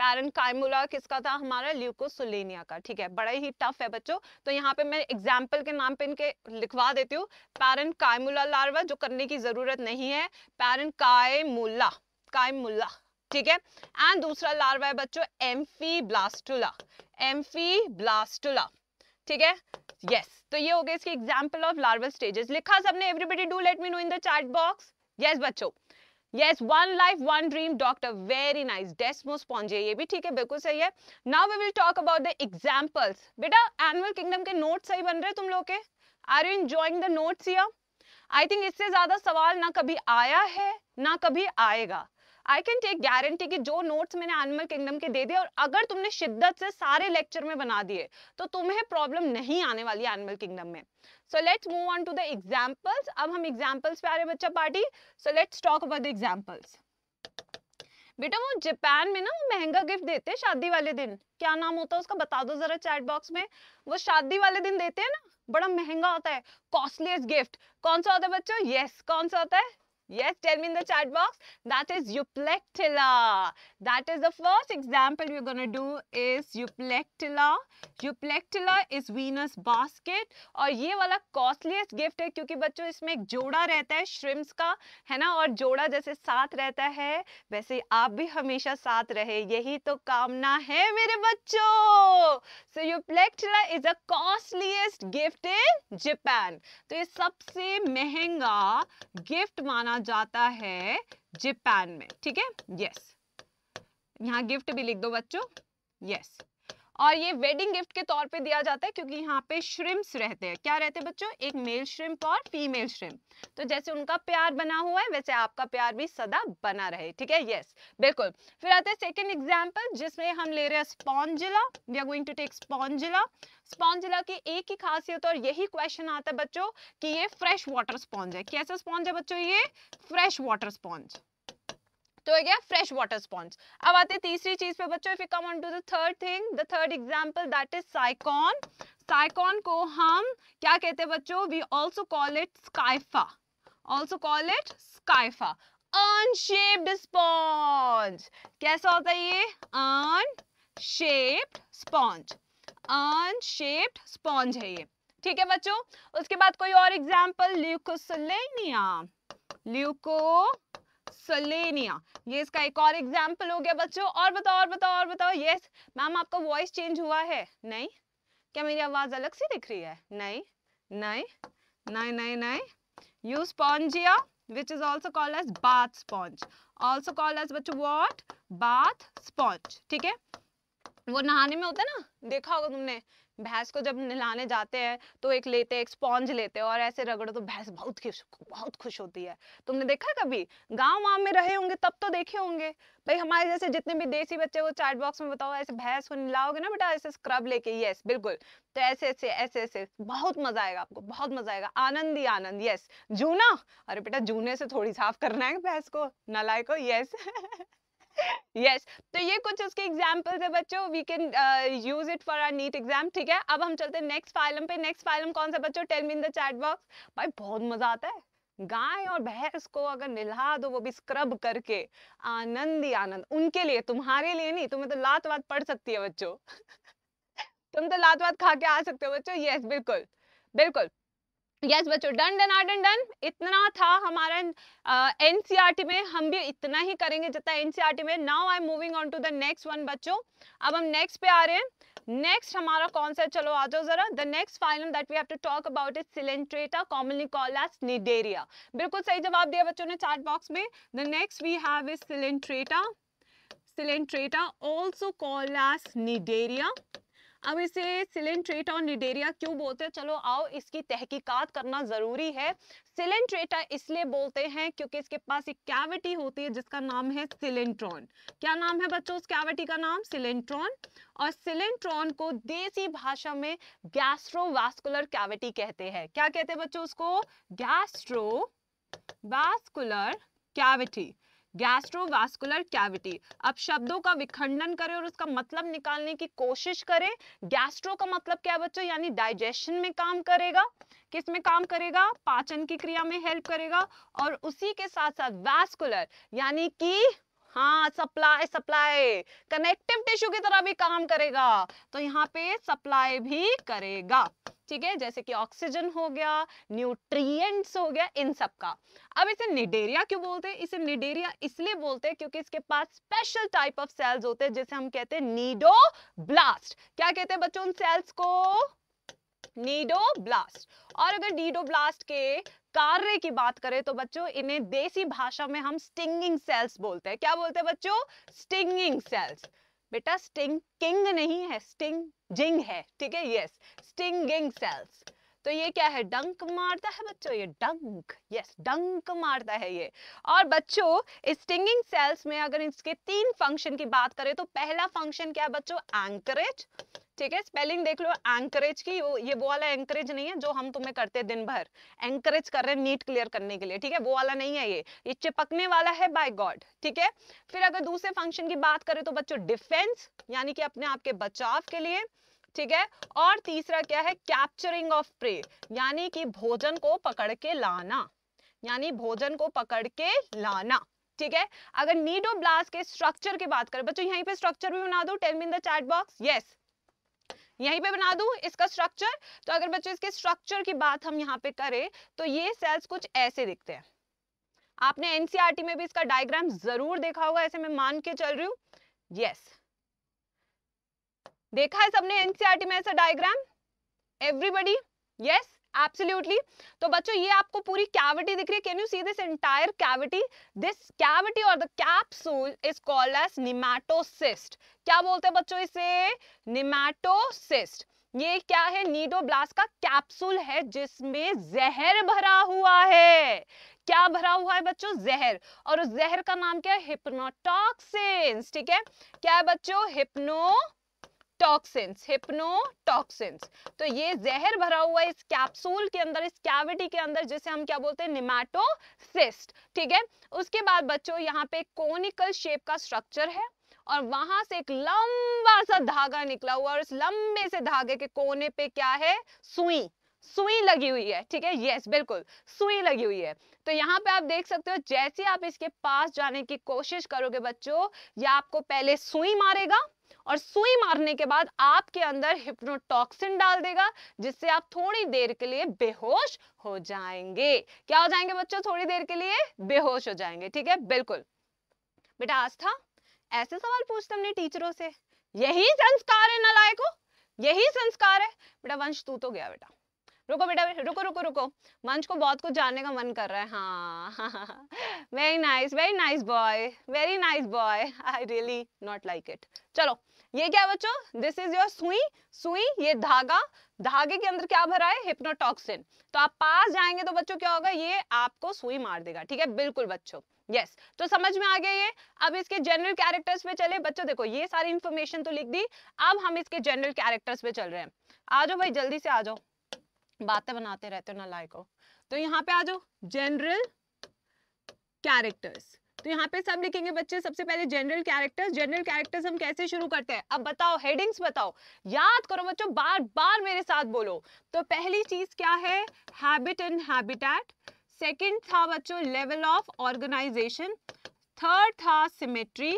पैरन काइमुला किसका था हमारा ल्यूकोसुलेनिया का ठीक है बड़ा ही टफ है बच्चों तो यहाँ पे मैं एग्जाम्पल के नाम पे इनके लिखवा देती हूँ पैरन काइमुला लार्वा जो करने की जरूरत नहीं है पैरन कायमुला कायमुला ठीक है एंड दूसरा लार्वा है बच्चों एम्फी ब्लास्टुला एम्फी ब्लास्टुला ठीक है यस yes. तो ये हो गया इसके एग्जाम्पल ऑफ लार्वल स्टेजेस लिखा सबने everybody do let me know in the chat box yes बच्चों yes one life one dream doctor very nice desmosponge ये भी ठीक है बिल्कुल सही है now we will talk about the examples बेटा एनिमल किंगडम के नोट्स सही बन रहे तुम लोग के are you enjoying the notes या आई थिंक इससे ज्यादा सवाल ना कभी आया है ना कभी आएगा आई कैन टेक गारंटी कि जो नोट्स मैंने एनिमल किंगडम के दे दिए और अगर तुमने शिद्दत से सारे लेक्चर में बना दिए तो तुम्हें प्रॉब्लम नहीं आने वाली एनिमल किंगडम में so let's move on to the examples अब हम एग्जाम्पल्स पे आ रहे हैं बच्चा party so let's talk about the examples बेटा वो जापान में ना वो महंगा गिफ्ट देते हैं शादी वाले दिन क्या नाम होता है उसका बता दो जरा चैट बॉक्स में वो शादी वाले दिन देते हैं ना बड़ा महंगा होता है कॉस्टलीस्ट गिफ्ट कौन सा होता है बच्चों यस yes, कौन सा होता है Yes, tell me in the chat box. That is Euplectilla. That is the first example we're going to do is Euplectilla. Euplectilla is Venus basket. और ये वाला costliest gift है क्योंकि बच्चों इसमें एक जोड़ा रहता है shrimps का है ना और जोड़ा जैसे साथ रहता है वैसे आप भी हमेशा साथ रहे यही तो कामना है मेरे बच्चों so Euplectella is the costliest gift in Japan तो ये सबसे महंगा गिफ्ट माना माना जाता है जापान में ठीक है यस यहाँ गिफ्ट भी लिख दो बच्चों यस और ये वेडिंग गिफ्ट के तौर पे दिया जाता है क्योंकि यहाँ पे श्रिम्स रहते हैं क्या रहते हैं बच्चों एक मेल श्रिम्प और फीमेल श्रिम्प तो जैसे उनका प्यार बना हुआ है वैसे आपका प्यार भी सदा बना रहे ठीक है यस बिल्कुल फिर आते हैं सेकेंड एग्जाम्पल जिसमें हम ले रहे हैं Spongilla we are going to take Spongilla Spongilla की एक ही खासियत और यही क्वेश्चन आता है बच्चों कि ये फ्रेश वाटर स्पॉन्ज है कैसा स्पॉन्ज है बच्चों ये फ्रेश वाटर स्पॉन्ज तो हो गया फ्रेश वाटर स्पॉन्ज अब आते तीसरी चीज पे बच्चों if you come on to the third thing the third example that is Sycon Sycon को हम क्या कहते हैं बच्चों we also call it Scypha also call it Scypha unshaped sponge कैसा होता है ये अनशेप्ड स्पॉन्ज अनशेप्ड स्पॉन्ज है ये ठीक है बच्चों उसके बाद कोई और एग्जांपल ल्यूकोसलेनिया ल्यूको सेलेनिया ये इसका एक और एग्जाम्पल हो गया बच्चों और बताओ और बताओ और बताओ यस मैम आपका वॉइस चेंज हुआ है नहीं क्या मेरी आवाज अलग सी दिख रही है नहीं नहीं नहीं नहीं नहीं Euspongia which is also call as bath sponge also call as बच्चो वॉट बाथ स्पॉन्ज ठीक है वो नहाने में होता है ना देखा होगा तुमने भैंस को जब नहलाने जाते हैं तो एक लेते हैं एक स्पॉन्ज लेते हैं और ऐसे रगड़ो तो भैंस बहुत खुश बहुत खुश होती है तुमने देखा कभी गांव वाँव में रहे होंगे तब तो देखे होंगे भाई हमारे जैसे जितने भी देसी बच्चे वो चार्ट बॉक्स में बताओ ऐसे भैंस को नहलाओगे ना बेटा ऐसे स्क्रब लेके यस बिल्कुल तो ऐसे ऐसे ऐसे ऐसे बहुत मजा आएगा आपको बहुत मजा आएगा आनंद ही आनंद यस जूना अरे बेटा जूने से थोड़ी साफ करना है भैंस को नलाय को यस (laughs) यस yes. तो ये कुछ उसके एग्जाम्पल्स है बच्चों we can use it for our NEET exam ठीक है अब हम चलते हैं नेक्स्ट फाइलम पे नेक्स्ट फाइलम कौन सा बच्चों tell me in the chat box भाई बहुत मजा आता है गाय और भैंस को अगर नहला दो वो भी स्क्रब करके आनंद ही आनंद उनके लिए तुम्हारे लिए नहीं तुम्हें तो लात वात पढ़ सकती है बच्चों (laughs) तुम तो लात वात खा के आ सकते हो बच्चों यस बिल्कुल बिल्कुल यस बच्चों डन डन डन डन इतना था हमारा एनसीईआरटी uh, e में हम भी इतना ही करेंगे जितना एनसीईआरटी e में now I am moving on to the next one बच्चों अब हम नेक्स्ट पे आ रहे हैं नेक्स्ट हमारा कौन सा चलो आ जाओ जरा the next phylum that we have to talk about is Coelenterata commonly call as Cnidaria बिल्कुल सही जवाब दिया बच्चों ने चार्ट बॉक्स में the next we have is Coelenterata Coelenterata also call as Cnidaria अब इसे सिलेंट्रेटा और निडेरिया क्यों बोलते हैं चलो आओ इसकी तहकीकात करना ज़रूरी है सिलेंट्रेटा इसलिए बोलते हैं क्योंकि इसके पास एक कैविटी होती है जिसका नाम है सिलेंट्रॉन क्या नाम है बच्चों उस कैविटी का नाम सिलेंट्रॉन और सिलेंट्रॉन को देसी भाषा में गैस्ट्रोवास्कुलर कैविटी कहते हैं क्या कहते हैं बच्चों उसको gastro vascular cavity gastrovascular cavity अब शब्दों का विखंडन करें और उसका मतलब निकालने की कोशिश करें गैस्ट्रो का मतलब क्या है बच्चों यानी डाइजेशन में काम करेगा किस में काम करेगा पाचन की क्रिया में हेल्प करेगा और उसी के साथ साथ वैस्कुलर यानी कि हाँ सप्लाई सप्लाई कनेक्टिव टिश्यू की तरह भी काम करेगा तो यहाँ पे सप्लाई भी करेगा ठीक है जैसे कि ऑक्सीजन हो गया न्यूट्रिएंट्स हो गया इन सब का अब इसे निडेरिया क्यों बोलते हैं इसे निडेरिया इसलिए बोलते हैं क्योंकि इसके पास स्पेशल टाइप ऑफ सेल्स होते हैं जिसे हम कहते हैं नीडो ब्लास्ट क्या कहते हैं बच्चों उन सेल्स को नीडो ब्लास्ट और अगर ब्लास्ट के कार्य की बात करें तो बच्चों इन्हें देसी भाषा में हम स्टिंगिंग सेल्स बोलते हैं क्या बोलते हैं बच्चों स्टिंगिंग सेल्स बेटा स्टिंग किंग नहीं है स्टिंग जिंग है ठीक है यस स्टिंगिंग सेल्स तो ये क्या है डंक मारता है बच्चों ये डंक यस डंक मारता है ये और बच्चों स्टिंगिंग सेल्स में अगर इसके तीन फंक्शन की बात करें तो पहला फंक्शन क्या है बच्चों एंकरेज ठीक है स्पेलिंग देख लो एंकरेज की वो ये वो वाला एंकरेज नहीं है जो हम तुम्हें करते दिन भर एंकरेज कर रहे हैं नीट क्लियर करने के लिए ठीक है वो वाला नहीं है ये ये चिपकने वाला है बाय गॉड ठीक है फिर अगर दूसरे फंक्शन की बात करें तो बच्चों डिफेंस यानी कि अपने आपके बचाव के लिए ठीक है और तीसरा क्या है कैप्चरिंग ऑफ प्रे यानी कि भोजन को पकड़ के लाना यानी भोजन को पकड़ के लाना ठीक है अगर नीडो ब्लास्ट के स्ट्रक्चर की बात करें बच्चों यहीं पे स्ट्रक्चर भी बना दो tell me in the chat box yes यहीं पे बना दूं इसका स्ट्रक्चर तो अगर बच्चों इसके स्ट्रक्चर की बात हम यहाँ पे करें तो ये सेल्स कुछ ऐसे दिखते हैं आपने एनसीआरटी e में भी इसका डायग्राम जरूर देखा होगा ऐसे मैं मान के चल रही हूं यस देखा है सबने एनसीआरटी e में ऐसा डायग्राम एवरीबडी यस एब्सोल्युटली तो बच्चों ये आपको पूरी कैविटी दिख रही है can you see this entire cavity this cavity और the capsule is called as nematocyst क्या बोलते हैं बच्चों इसे निमेटोसिस्ट ये क्या है नीडोब्लास्ट का कैप्सूल है जिसमें जहर भरा हुआ है क्या भरा हुआ है बच्चों जहर और उस जहर का नाम क्या है हिप्नोटॉक्सिन ठीक है क्या है बच्चों हिप्नो टॉक्सिन्स हिप्नोटॉक्सिन्स तो ये जहर भरा हुआ इस कैप्सूल के अंदर इस कैविटी के अंदर जिसे हम क्या बोलते हैं निमेटोसिस्ट ठीक है उसके बाद बच्चों यहाँ पे कोनिकल शेप का स्ट्रक्चर है और वहां से एक लंबा सा धागा निकला हुआ और इस लंबे से धागे के कोने पे क्या है सुई सुई लगी हुई है ठीक है यस बिल्कुल सुई लगी हुई है तो यहाँ पे आप देख सकते हो जैसे आप इसके पास जाने की कोशिश करोगे बच्चों या आपको पहले सुई मारेगा और सुई मारने के बाद आपके अंदर हिप्नोटॉक्सिन डाल देगा जिससे आप थोड़ी देर के लिए बेहोश हो जाएंगे क्या हो जाएंगे बच्चों थोड़ी देर के लिए बेहोश हो जाएंगे ठीक है बिल्कुल बेटा आस्था ऐसे सवाल पूछते हमने टीचरों से यही संस्कार है नलायको यही संस्कार है बेटा वंश तू तो गया बेटा रुको बेटा रुको रुको रुको मंच को बहुत कुछ जानने का मन कर रहा है हाँ very nice very nice boy very nice boy I really not like it चलो ये क्या बच्चों दिस इज योर सुई सुई ये धागा धागे के अंदर क्या भरा है हिप्नोटॉक्सिन तो आप पास जाएंगे तो बच्चों क्या होगा ये आपको सुई मार देगा ठीक है बिल्कुल बच्चों यस yes. तो समझ में आ गया ये अब इसके जनरल कैरेक्टर्स पे चले बच्चों देखो ये सारी इंफॉर्मेशन तो लिख दी अब हम इसके जनरल कैरेक्टर्स पे चल रहे हैं आ जाओ भाई जल्दी से आ जाओ बातें बनाते रहते हो ना लाइक तो यहाँ पे आ जाओ जनरल कैरेक्टर्स तो यहाँ पे सब लिखेंगे बच्चे सबसे पहले जनरल कैरेक्टर्स जनरल कैरेक्टर्स हम कैसे शुरू करते हैं अब बताओ हेडिंग्स बताओ याद करो बच्चों बार बार मेरे साथ बोलो तो पहली चीज क्या है हैबिट एंड हैबिटेट सेकंड था बच्चों लेवल ऑफ ऑर्गेनाइजेशन थर्ड था सिमेट्री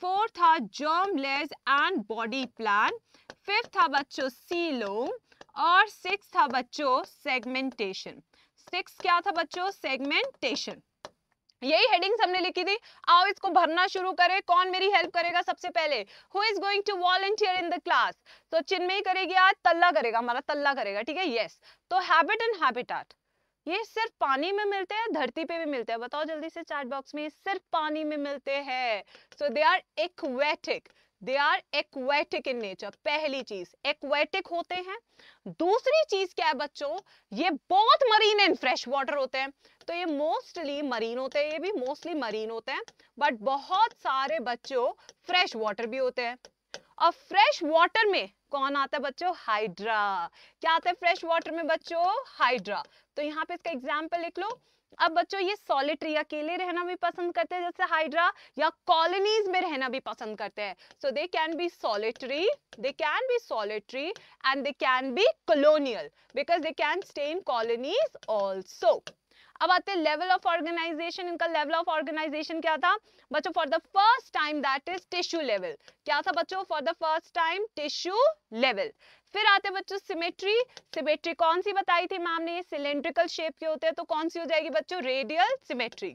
फोर्थ था germ layers and body plan fifth था बच्चों सीलोम और सिक्स था बच्चों सेगमेंटेशन सिक्स क्या था बच्चों सेगमेंटेशन यही हेडिंग हमने लिखी थी आओ इसको भरना शुरू करें कौन मेरी हेल्प करेगा सबसे पहले who is going to volunteer in the class तो चिन्मयी करेगी आज तल्ला करेगा हमारा तल्ला करेगा ठीक है यस तो हैबिट एंड हैबिटाट ये सिर्फ पानी में मिलते हैं धरती पे भी मिलते हैं बताओ जल्दी से चार्ट बॉक्स में ये सिर्फ पानी में मिलते हैं so they are aquatic they are aquatic in nature पहली चीज एक्वेटिक होते हैं दूसरी चीज क्या है बच्चों ये बहुत मरीन एंड फ्रेश वाटर होते हैं तो ये मोस्टली मरीन होते हैं ये भी मोस्टली मरीन होते हैं बट बहुत सारे बच्चों फ्रेश वाटर भी होते हैं और फ्रेश वाटर में कौन आता है बच्चों हाइड्रा क्या आता है फ्रेश वाटर में बच्चों हाइड्रा तो यहाँ पे इसका एग्जाम्पल लिख लो अब बच्चों ये सॉलिटरी अकेले रहना भी पसंद करते हैं जैसे हाइड्रा या कॉलोनीज में रहना भी पसंद करते हैं so they can be solitary they can be solitary and they can be colonial because they can stay in colonies also अब आते लेवल ऑफ ऑर्गेनाइजेशन इनका लेवल ऑफ ऑर्गेनाइजेशन क्या था बच्चों for the first time that is tissue level क्या था बच्चों for the first time tissue level फिर आते बच्चों सिमेट्री सिमेट्री कौन सी बताई थी मैम ने सिलेंड्रिकल शेप के होते हैं तो कौन सी हो जाएगी बच्चों रेडियल सिमेट्री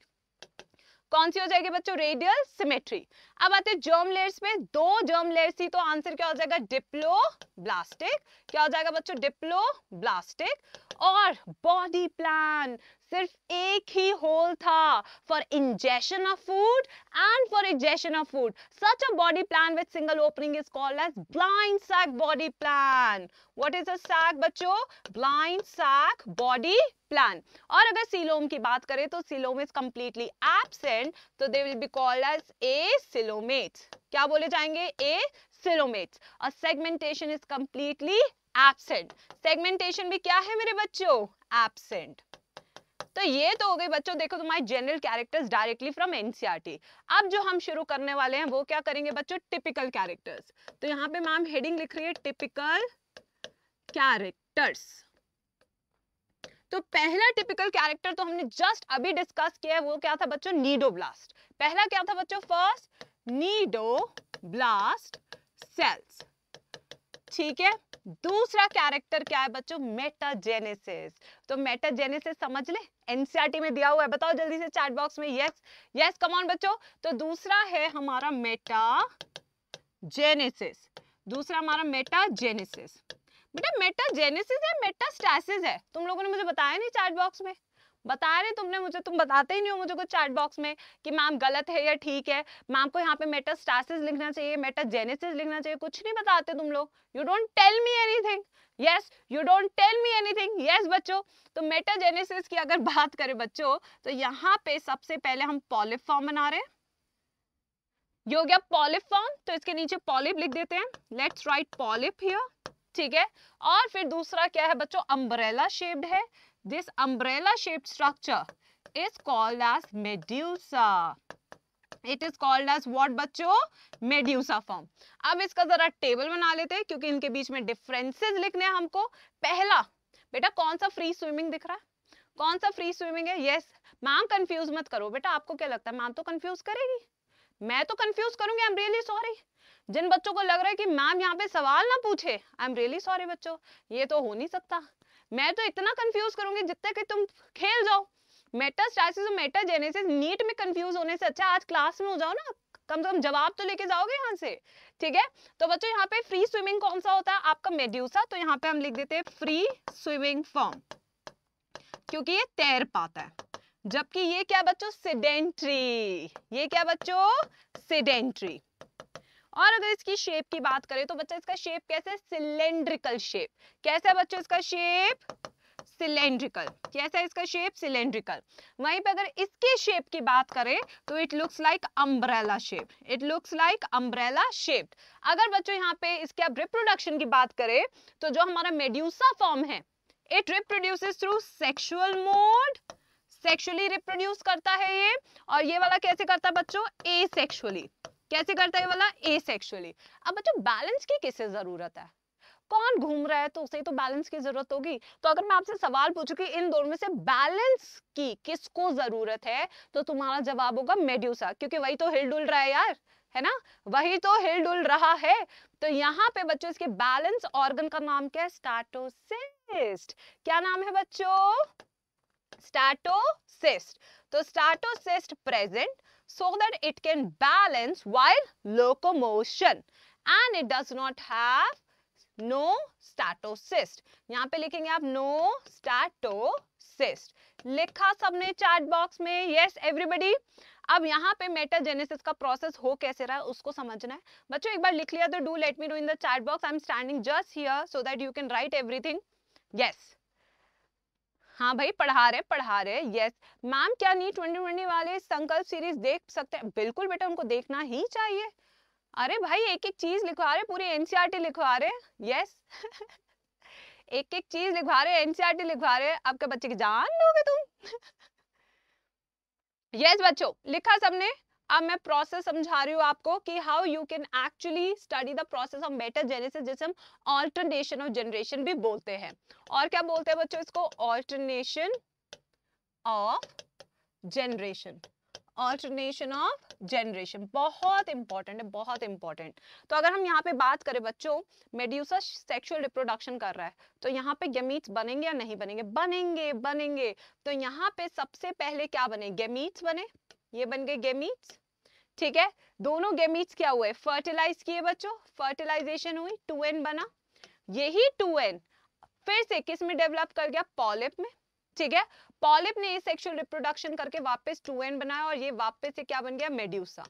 कौन सी हो जाएगी बच्चों रेडियल सिमेट्री अब आते जर्म लेयर्स में दो जर्म लेयर्स थी तो आंसर क्या हो जाएगा डिप्लो ब्लास्टिक क्या हो जाएगा बच्चों डिप्लो ब्लास्टिक और बॉडी प्लान सिर्फ एक ही होल था for ingestion of food and for ingestion of food such a body plan with single opening is called as blind sac body plan what is a sac बच्चों blind sac body plan और अगर coelom की बात करें तो coelom is completely absent तो they will be called as acoelomate क्या बोले जाएंगे acoelomate a segmentation is completely absent segmentation भी क्या है मेरे बच्चों एब्सेंट तो ये तो हो गई बच्चों देखो my general characters directly from NCERT अब जो हम शुरू करने वाले हैं वो क्या करेंगे बच्चों टिपिकल कैरेक्टर्स तो यहाँ पे मैम हेडिंग लिख रही है टिपिकल कैरेक्टर्स तो पहला टिपिकल कैरेक्टर तो हमने जस्ट अभी डिस्कस किया है वो क्या था बच्चों नीडो ब्लास्ट पहला क्या था बच्चों फर्स्ट नीडो ब्लास्ट सेल्स ठीक है दूसरा कैरेक्टर क्या है बच्चों मेटाजेनेसिस तो मेटाजेनेसिस समझ ले एनसीआरटी e में दिया हुआ है बताओ जल्दी से चैट बॉक्स में यस यस कमॉन बच्चों तो दूसरा है हमारा मेटा जेनेसिस दूसरा हमारा मेटा जेनेसिस बेटा मेटा जेनेसिस है मेटास्टैसिस है तुम लोगों ने मुझे बताया नहीं चैट बॉक्स में बता रहे तुमने मुझे तुम बताते ही नहीं हो मुझे कुछ चैट बॉक्स में कि मैम गलत है या ठीक है मैम को यहाँ पे मेटास्टैसिस लिखना चाहिए मेटाजेनेसिस लिखना चाहिए कुछ नहीं बताते तुम लोग you don't tell me anything yes you don't tell me anything yes बच्चों तो मेटाजेनेसिस की अगर बात करें बच्चों तो यहाँ पे सबसे पहले हम पॉलिफॉर्म बना रहे हैं ये हो गया पॉलिफॉर्म तो इसके नीचे पॉलिप लिख देते हैं लेट्स राइट पॉलिप हियर ठीक है और फिर दूसरा क्या है बच्चों अम्ब्रेला शेप्ड है this umbrella shaped structure is called as medusa it is called as what बच्चो मेड्यूसा फॉर्म अब इसका जरा टेबल बना लेते हैं क्योंकि इनके बीच में डिफरेंसेज लिखने हैं हमको पहला बेटा कौन सा फ्री स्विमिंग दिख रहा है कौन सा फ्री स्विमिंग है यस मैम कंफ्यूज मत करो बेटा आपको क्या लगता है मैम तो कंफ्यूज करेगी मैं तो कंफ्यूज करूंगी आई एम रियली सॉरी जिन बच्चों को लग रहा है कि मैम यहाँ पे सवाल ना पूछे आई एम रियली सॉरी बच्चों ये तो हो नहीं सकता मैं तो इतना कंफ्यूज करूंगी जितने कि तुम खेल जाओ मेटास्टाइसिस और मेटाजेनेसिस नीट में कंफ्यूज होने से अच्छा आज क्लास में हो जाओ ना कम से कम जवाब तो लेके जाओगे यहाँ से ठीक है तो बच्चों यहाँ पे फ्री स्विमिंग कौन सा होता है आपका मेड्यूसा तो यहाँ पे हम लिख देते हैं फ्री स्विमिंग फॉर्म क्योंकि ये तैर पाता है जबकि ये क्या बच्चों सिडेंट्री ये क्या बच्चों सिडेंट्री और अगर इसकी शेप की बात करें तो बच्चा इसका शेप कैसे सिलेंड्रिकल शेप कैसा है बच्चों इसका शेप सिलेंड्रिकल कैसा है इसका शेप सिलेंड्रिकल वहीं पर अगर इसके शेप की बात करें तो it looks like umbrella shape it looks like umbrella shape अगर बच्चों यहाँ पे इसके अब रिप्रोडक्शन की बात करें तो जो हमारा मेड्यूसा फॉर्म है it reproduce through sexual mode sexually reproduce करता है ये और ये वाला कैसे करता है बच्चों ए सेक्सुअली कैसे करता है ये वाला ए सेक्सुअली अब बच्चों बैलेंस की किसे जरूरत है कौन घूम रहा है तो उसे तो बैलेंस की जरूरत होगी तो अगर मैं आपसे सवाल पूछू कि इन दोनों में से बैलेंस की किसको जरूरत है तो तुम्हारा जवाब होगा मेड्यूसा क्योंकि वही तो हिल डुल रहा है यार है ना वही तो हिल डुल रहा है तो यहाँ पे बच्चों इसके बैलेंस ऑर्गन का नाम क्या है स्टार्टोसिस्ट क्या नाम है बच्चों स्टार्टोसिस्ट तो statocyst present so that it can balance while locomotion and it does not have no statocyst यहाँ पे लिखेंगे आप नो स्टैटोसिस्ट लिखा सबने चार्ट बॉक्स में यस एवरीबडी अब यहाँ पे मेटाजेनेसिस का प्रोसेस हो कैसे रहा है उसको समझना है बच्चों एक बार लिख लिया तो do let me know in the chat box I am standing just here so that you can write everything yes हाँ भाई पढ़ा रहे पढ़ा रहे यस मैम क्या नहीं ट्वेंटी ट्वेंटी वाले संकल्प सीरीज देख सकते हैं बिल्कुल बेटा उनको देखना ही चाहिए अरे भाई एक एक चीज लिखवा रहे पूरी एनसीआरटी e लिखवा रहे यस एक एक चीज लिखवा रहे एनसीआरटी e लिखवा रहे आपके बच्चे की जान लोगे तुम यस (laughs) yes, बच्चों लिखा सबने अब मैं प्रोसेस समझा रही हूँ आपको कि how you can actually study the process of metagenesis जिसे हम ऑल्टरनेशन ऑफ जनरेशन भी बोलते हैं और क्या बोलते हैं बच्चों इसको alternation of generation alternation of generation बहुत इंपॉर्टेंट है बहुत इंपॉर्टेंट तो अगर हम यहाँ पे बात करें बच्चों मेड्यूसा सेक्सुअल रिप्रोडक्शन कर रहा है तो यहाँ पे गेमीट्स बनेंगे या नहीं बनेंगे बनेंगे बनेंगे तो यहाँ पे सबसे पहले क्या बने गेमीट्स बने ये बन गए गेमीट्स ठीक है दोनों गेमीट्स क्या हुए फर्टिलाइज किए बच्चों फर्टिलाइजेशन हुई टू बना यही टू फिर से किस में डेवलप कर गया पॉलिप में ठीक है पॉलिप ने सेक्सुअल रिप्रोडक्शन करके वापस टू एन बनाया और ये वापस से क्या बन गया मेड्यूसा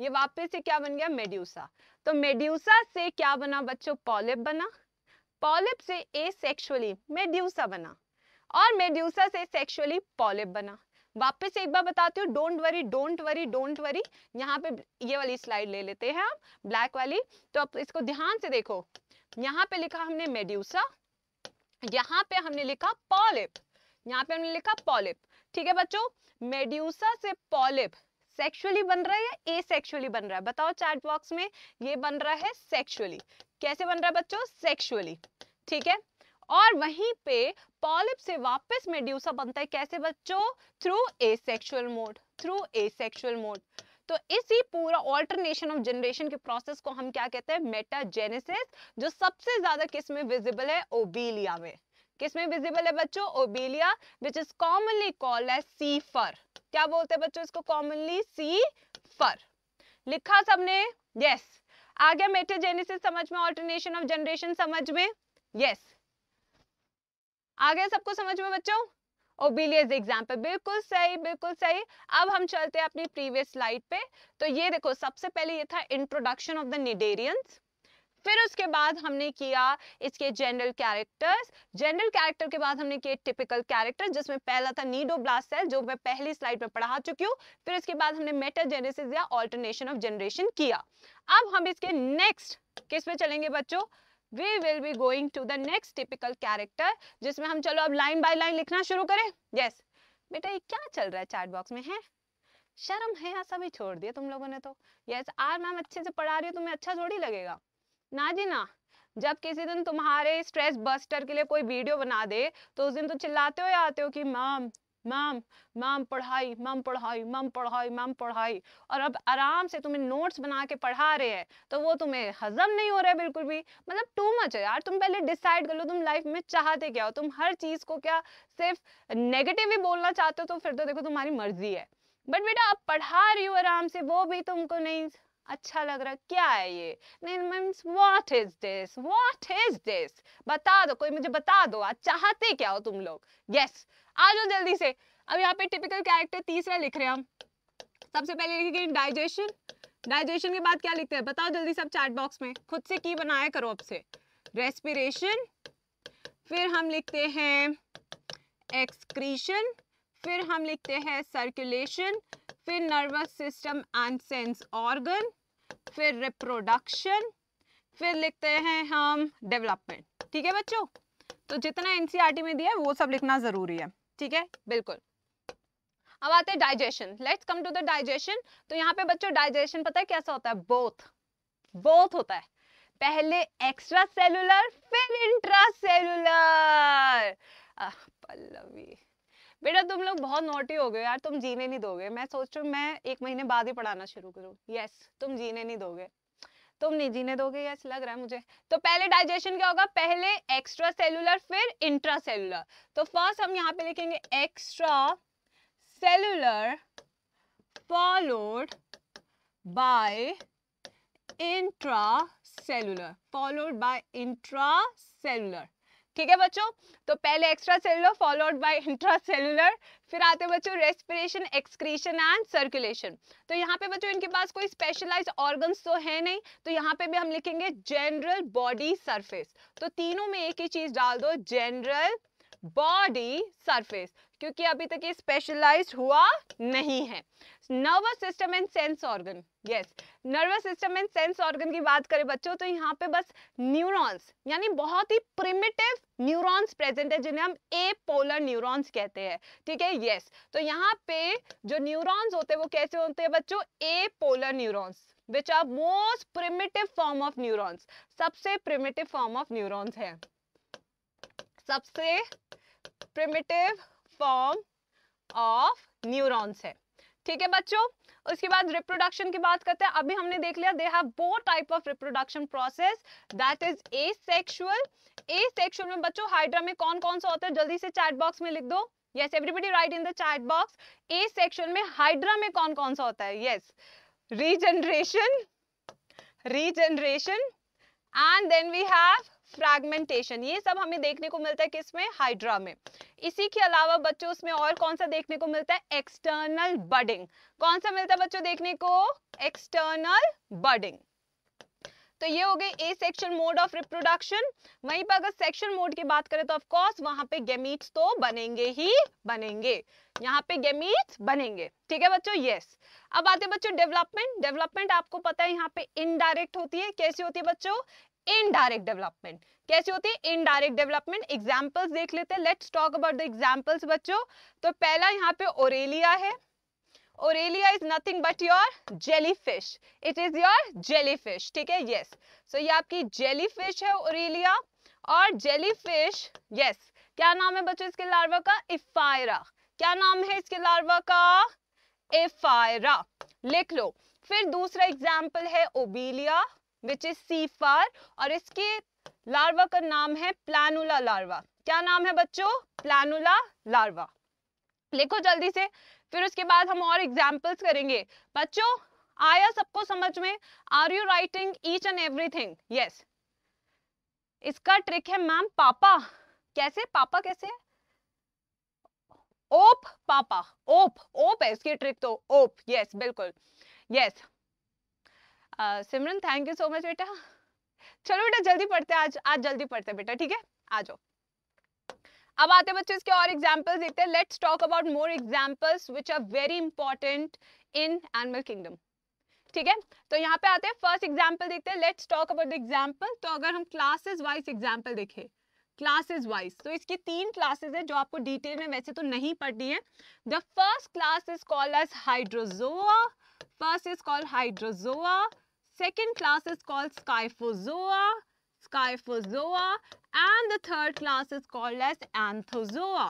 ये वापस से क्या बन गया मेड्यूसा तो मेड्यूसा से क्या बना बच्चों पॉलिप बना पॉलिप से ए सेक्सुअली मेड्यूसा बना और मेड्यूसा से सेक्सुअली पॉलिप बना वापस एक बार बताती हूँ don't worry don't worry don't worry यहाँ पे ये वाली स्लाइड ले लेते हैं आप ब्लैक वाली तो अब इसको ध्यान से देखो यहाँ पे लिखा हमने मेड्यूसा यहाँ पे हमने लिखा पॉलिप यहाँ पे हमने लिखा पॉलिप ठीक है बच्चों मेड्यूसा से पॉलिप सेक्सुअली बन रहा है या ए सेक्सुअली बन रहा है बताओ चैट बॉक्स में ये बन रहा है सेक्सुअली कैसे बन रहा है बच्चों सेक्सुअली ठीक है और वहीं पे पॉलिप से वापस मेड्यूसा बनता है कैसे बच्चों through asexual mode through asexual mode तो इसी पूरा ऑल्टरनेशन ऑफ जनरेशन के प्रोसेस को हम क्या कहते हैं मेटाजेनेसिस जो सबसे ज्यादा किस में विजिबल है ओबीलिया में किसमें विजिबल है बच्चों Obelia which is commonly called as sea fur क्या बोलते हैं बच्चों इसको कॉमनली सी फर लिखा सबने यस yes. आ गया मेटेजेनेसिस समझ में ऑल्टरनेशन ऑफ जनरेशन समझ में यस yes. आ गया सबको समझ में बच्चों ओबिलियस एग्जाम्पल बिल्कुल सही बिल्कुल सही अब हम चलते हैं अपनी प्रीवियस स्लाइड पे तो ये देखो सबसे पहले ये था इंट्रोडक्शन ऑफ द निडेरियंस फिर उसके बाद हमने किया इसके जनरल कैरेक्टर्स जनरल कैरेक्टर के बाद हमने किए टिपिकल कैरेक्टर जिसमें पहला था नीडो ब्लास्ट सेल जो मैं पहली स्लाइड में पढ़ा चुकी हूँ फिर उसके बाद हमने मेटाजेनेसिस या ऑल्टरनेशन ऑफ जनरेशन किया अब हम इसके नेक्स्ट किस पे चलेंगे बच्चों We will be going to the next typical character, जिसमें हम चलो अब line by line लिखना शुरू करें yes. बेटा ये क्या चल रहा है चैट बॉक्स में है शर्म है या सभी छोड़ दिया तुम लोगों ने तो yes, आर मैम अच्छे से पढ़ा रही हो तुम्हें अच्छा थोड़ी लगेगा ना जी ना जब किसी दिन तुम्हारे स्ट्रेस बस्टर के लिए कोई वीडियो बना दे तो उस दिन तो चिल्लाते हो या आते हो कि मैम मैम मैम पढ़ाई मैम पढ़ाई मैम पढ़ाई मैम पढ़ाई और अब आराम से तुम्हें नोट्स बना के पढ़ा रहे हैं तो वो तुम्हें हजम नहीं हो रहा है बिल्कुल भी मतलब टू मच है यार तुम पहले डिसाइड कर लो तुम लाइफ में चाहते क्या हो तुम हर चीज़ को क्या सिर्फ नेगेटिव ही बोलना चाहते हो तो फिर तो देखो तुम्हारी मर्जी है बट बेटा अब पढ़ा रही हो आराम से वो भी तुमको नहीं अच्छा लग रहा क्या है ये नहीं means what is this what is this बता दो कोई मुझे बता दो आज चाहते क्या हो तुम लोग यस yes, आ जाओ जल्दी से अब यहाँ पे टिपिकल कैरेक्टर तीसरा लिख रहे हैं हम सबसे पहले लिखेंगे डाइजेशन डाइजेशन के बाद क्या लिखते हैं बताओ जल्दी सब चैट बॉक्स में खुद से की बनाया करो अब से रेस्पिरेशन फिर हम लिखते हैं एक्सक्रीशन फिर हम लिखते हैं सर्कुलेशन फिर nervous system and sense organ फिर रिप्रोडक्शन फिर लिखते हैं हम डेवलपमेंट ठीक है बच्चों तो जितना एनसीईआरटी e में दिया है वो सब लिखना जरूरी है ठीक है बिल्कुल अब आते हैं digestion let's come to the digestion तो यहाँ पे बच्चों डाइजेशन पता है कैसा होता है बोथ बोथ होता है पहले एक्स्ट्रा सेलुलर फिर इंट्रा सेलुलर पल्लवी बेटा तुम लोग बहुत नोटी हो गए यार तुम जीने नहीं दोगे मैं सोच रही हूँ मैं एक महीने बाद ही पढ़ाना शुरू करूँ यस तुम जीने नहीं दोगे तुम नहीं जीने दोगे यस लग रहा है मुझे तो पहले डाइजेशन क्या होगा पहले एक्स्ट्रा सेलुलर फिर इंट्रा सेलुलर तो फर्स्ट हम यहाँ पे लिखेंगे extracellular followed by intracellular followed by intracellular ठीक है बच्चों तो पहले extracellular followed by intracellular फिर आते हैं बच्चों रेस्पिरेशन एक्सक्रीशन एंड सर्कुलेशन तो यहाँ पे बच्चों इनके पास कोई स्पेशलाइज ऑर्गन्स तो है नहीं तो यहाँ पे भी हम लिखेंगे जनरल बॉडी सरफेस तो तीनों में एक ही चीज डाल दो जनरल बॉडी सरफेस क्योंकि अभी तक ये स्पेशलाइज हुआ नहीं है nervous system and sense organ yes nervous system and sense organ की बात करें बच्चों तो यहाँ पे बस न्यूरॉन्स यानी बहुत ही प्रिमिटिव न्यूरॉन्स प्रेजेंट है जिन्हें हम ए पोलर न्यूरॉन्स कहते हैं ठीक है यस yes. तो यहाँ पे जो न्यूरॉन्स होते हैं वो कैसे होते हैं बच्चों apolar neurons which are most primitive form of neurons सबसे प्रिमिटिव फॉर्म ऑफ न्यूरॉन्स है सबसे प्रिमिटिव फॉर्म ऑफ न्यूरॉन्स है ठीक है बच्चों उसके बाद रिप्रोडक्शन की बात करते हैं अभी हमने देख लिया they have both type of reproduction process that is asexual asexual में बच्चों हाइड्रा में कौन कौन सा होता है जल्दी से चैट बॉक्स में लिख दो yes everybody write in the chat box asexual में हाइड्रा में कौन कौन सा होता है yes regeneration regeneration and then we have fragmentation ये सब हमें देखने को मिलता है किसमें हाइड्रा में इसी के अलावा बच्चों उसमें और कौन सा देखने को मिलता है एक्सटर्नल बडिंग कौन सा मिलता है बच्चों देखने को एक्सटर्नल बडिंग तो ये हो गए asexual mode of reproduction वहीं पर अगर सेक्शन मोड की बात करें तो ऑफ कोर्स वहां पे गेमीट्स तो बनेंगे ही बनेंगे यहाँ पे गेमीट्स बनेंगे ठीक है बच्चों यस अब आते हैं बच्चों डेवलपमेंट डेवलपमेंट आपको पता है यहाँ पे इनडायरेक्ट होती है कैसी होती है बच्चों इनडायरेक्ट डेवलपमेंट कैसे होती है इनडायरेक्ट डेवलपमेंट एग्जाम्पल्स देख लेते हैं let's talk about the examples बच्चों तो पहला यहाँ पे ओरेलिया है Aurelia is nothing but your jellyfish it is your jellyfish ठीक है यस सो ये आपकी जेली फिश है ओरेलिया और जेली फिश यस क्या नाम है बच्चों इसके लार्वा का इफायरा क्या नाम है इसके लार्वा का एफायरा लिख लो फिर दूसरा एग्जाम्पल है ओबीलिया विच इज सी फार और इसके लार्वा का नाम है प्लानुला लार्वा क्या नाम है बच्चों प्लानुला लार्वा लिखो जल्दी से फिर उसके बाद हम और एग्जाम्पल्स करेंगे बच्चों आया सबको समझ में are you writing each and everything yes इसका ट्रिक है मैम पापा कैसे पापा कैसे ओप पापा ओप ओप है इसकी ट्रिक तो ओप यस बिल्कुल yes Simran thank you so much बेटा चलो बेटा जल्दी पढ़ते आज आज जल्दी पढ़ते बेटा ठीक है आ जाओ अब आते हैं बच्चे इसके और एग्जांपल्स देखते हैं let's talk about more examples which are very important in animal kingdom ठीक है तो यहाँ पे आते हैं फर्स्ट एग्जांपल देखते हैं let's talk about the example तो अगर हम क्लासेस वाइज एग्जांपल देखें क्लासेस वाइज तो इसकी तीन क्लासेस है जो आपको डिटेल में वैसे तो नहीं पढ़नी है the first class is called as hydrozoa First is called hydrozoa. Second class is called scyphozoa. Scyphozoa. And the third class is called as anthozoa.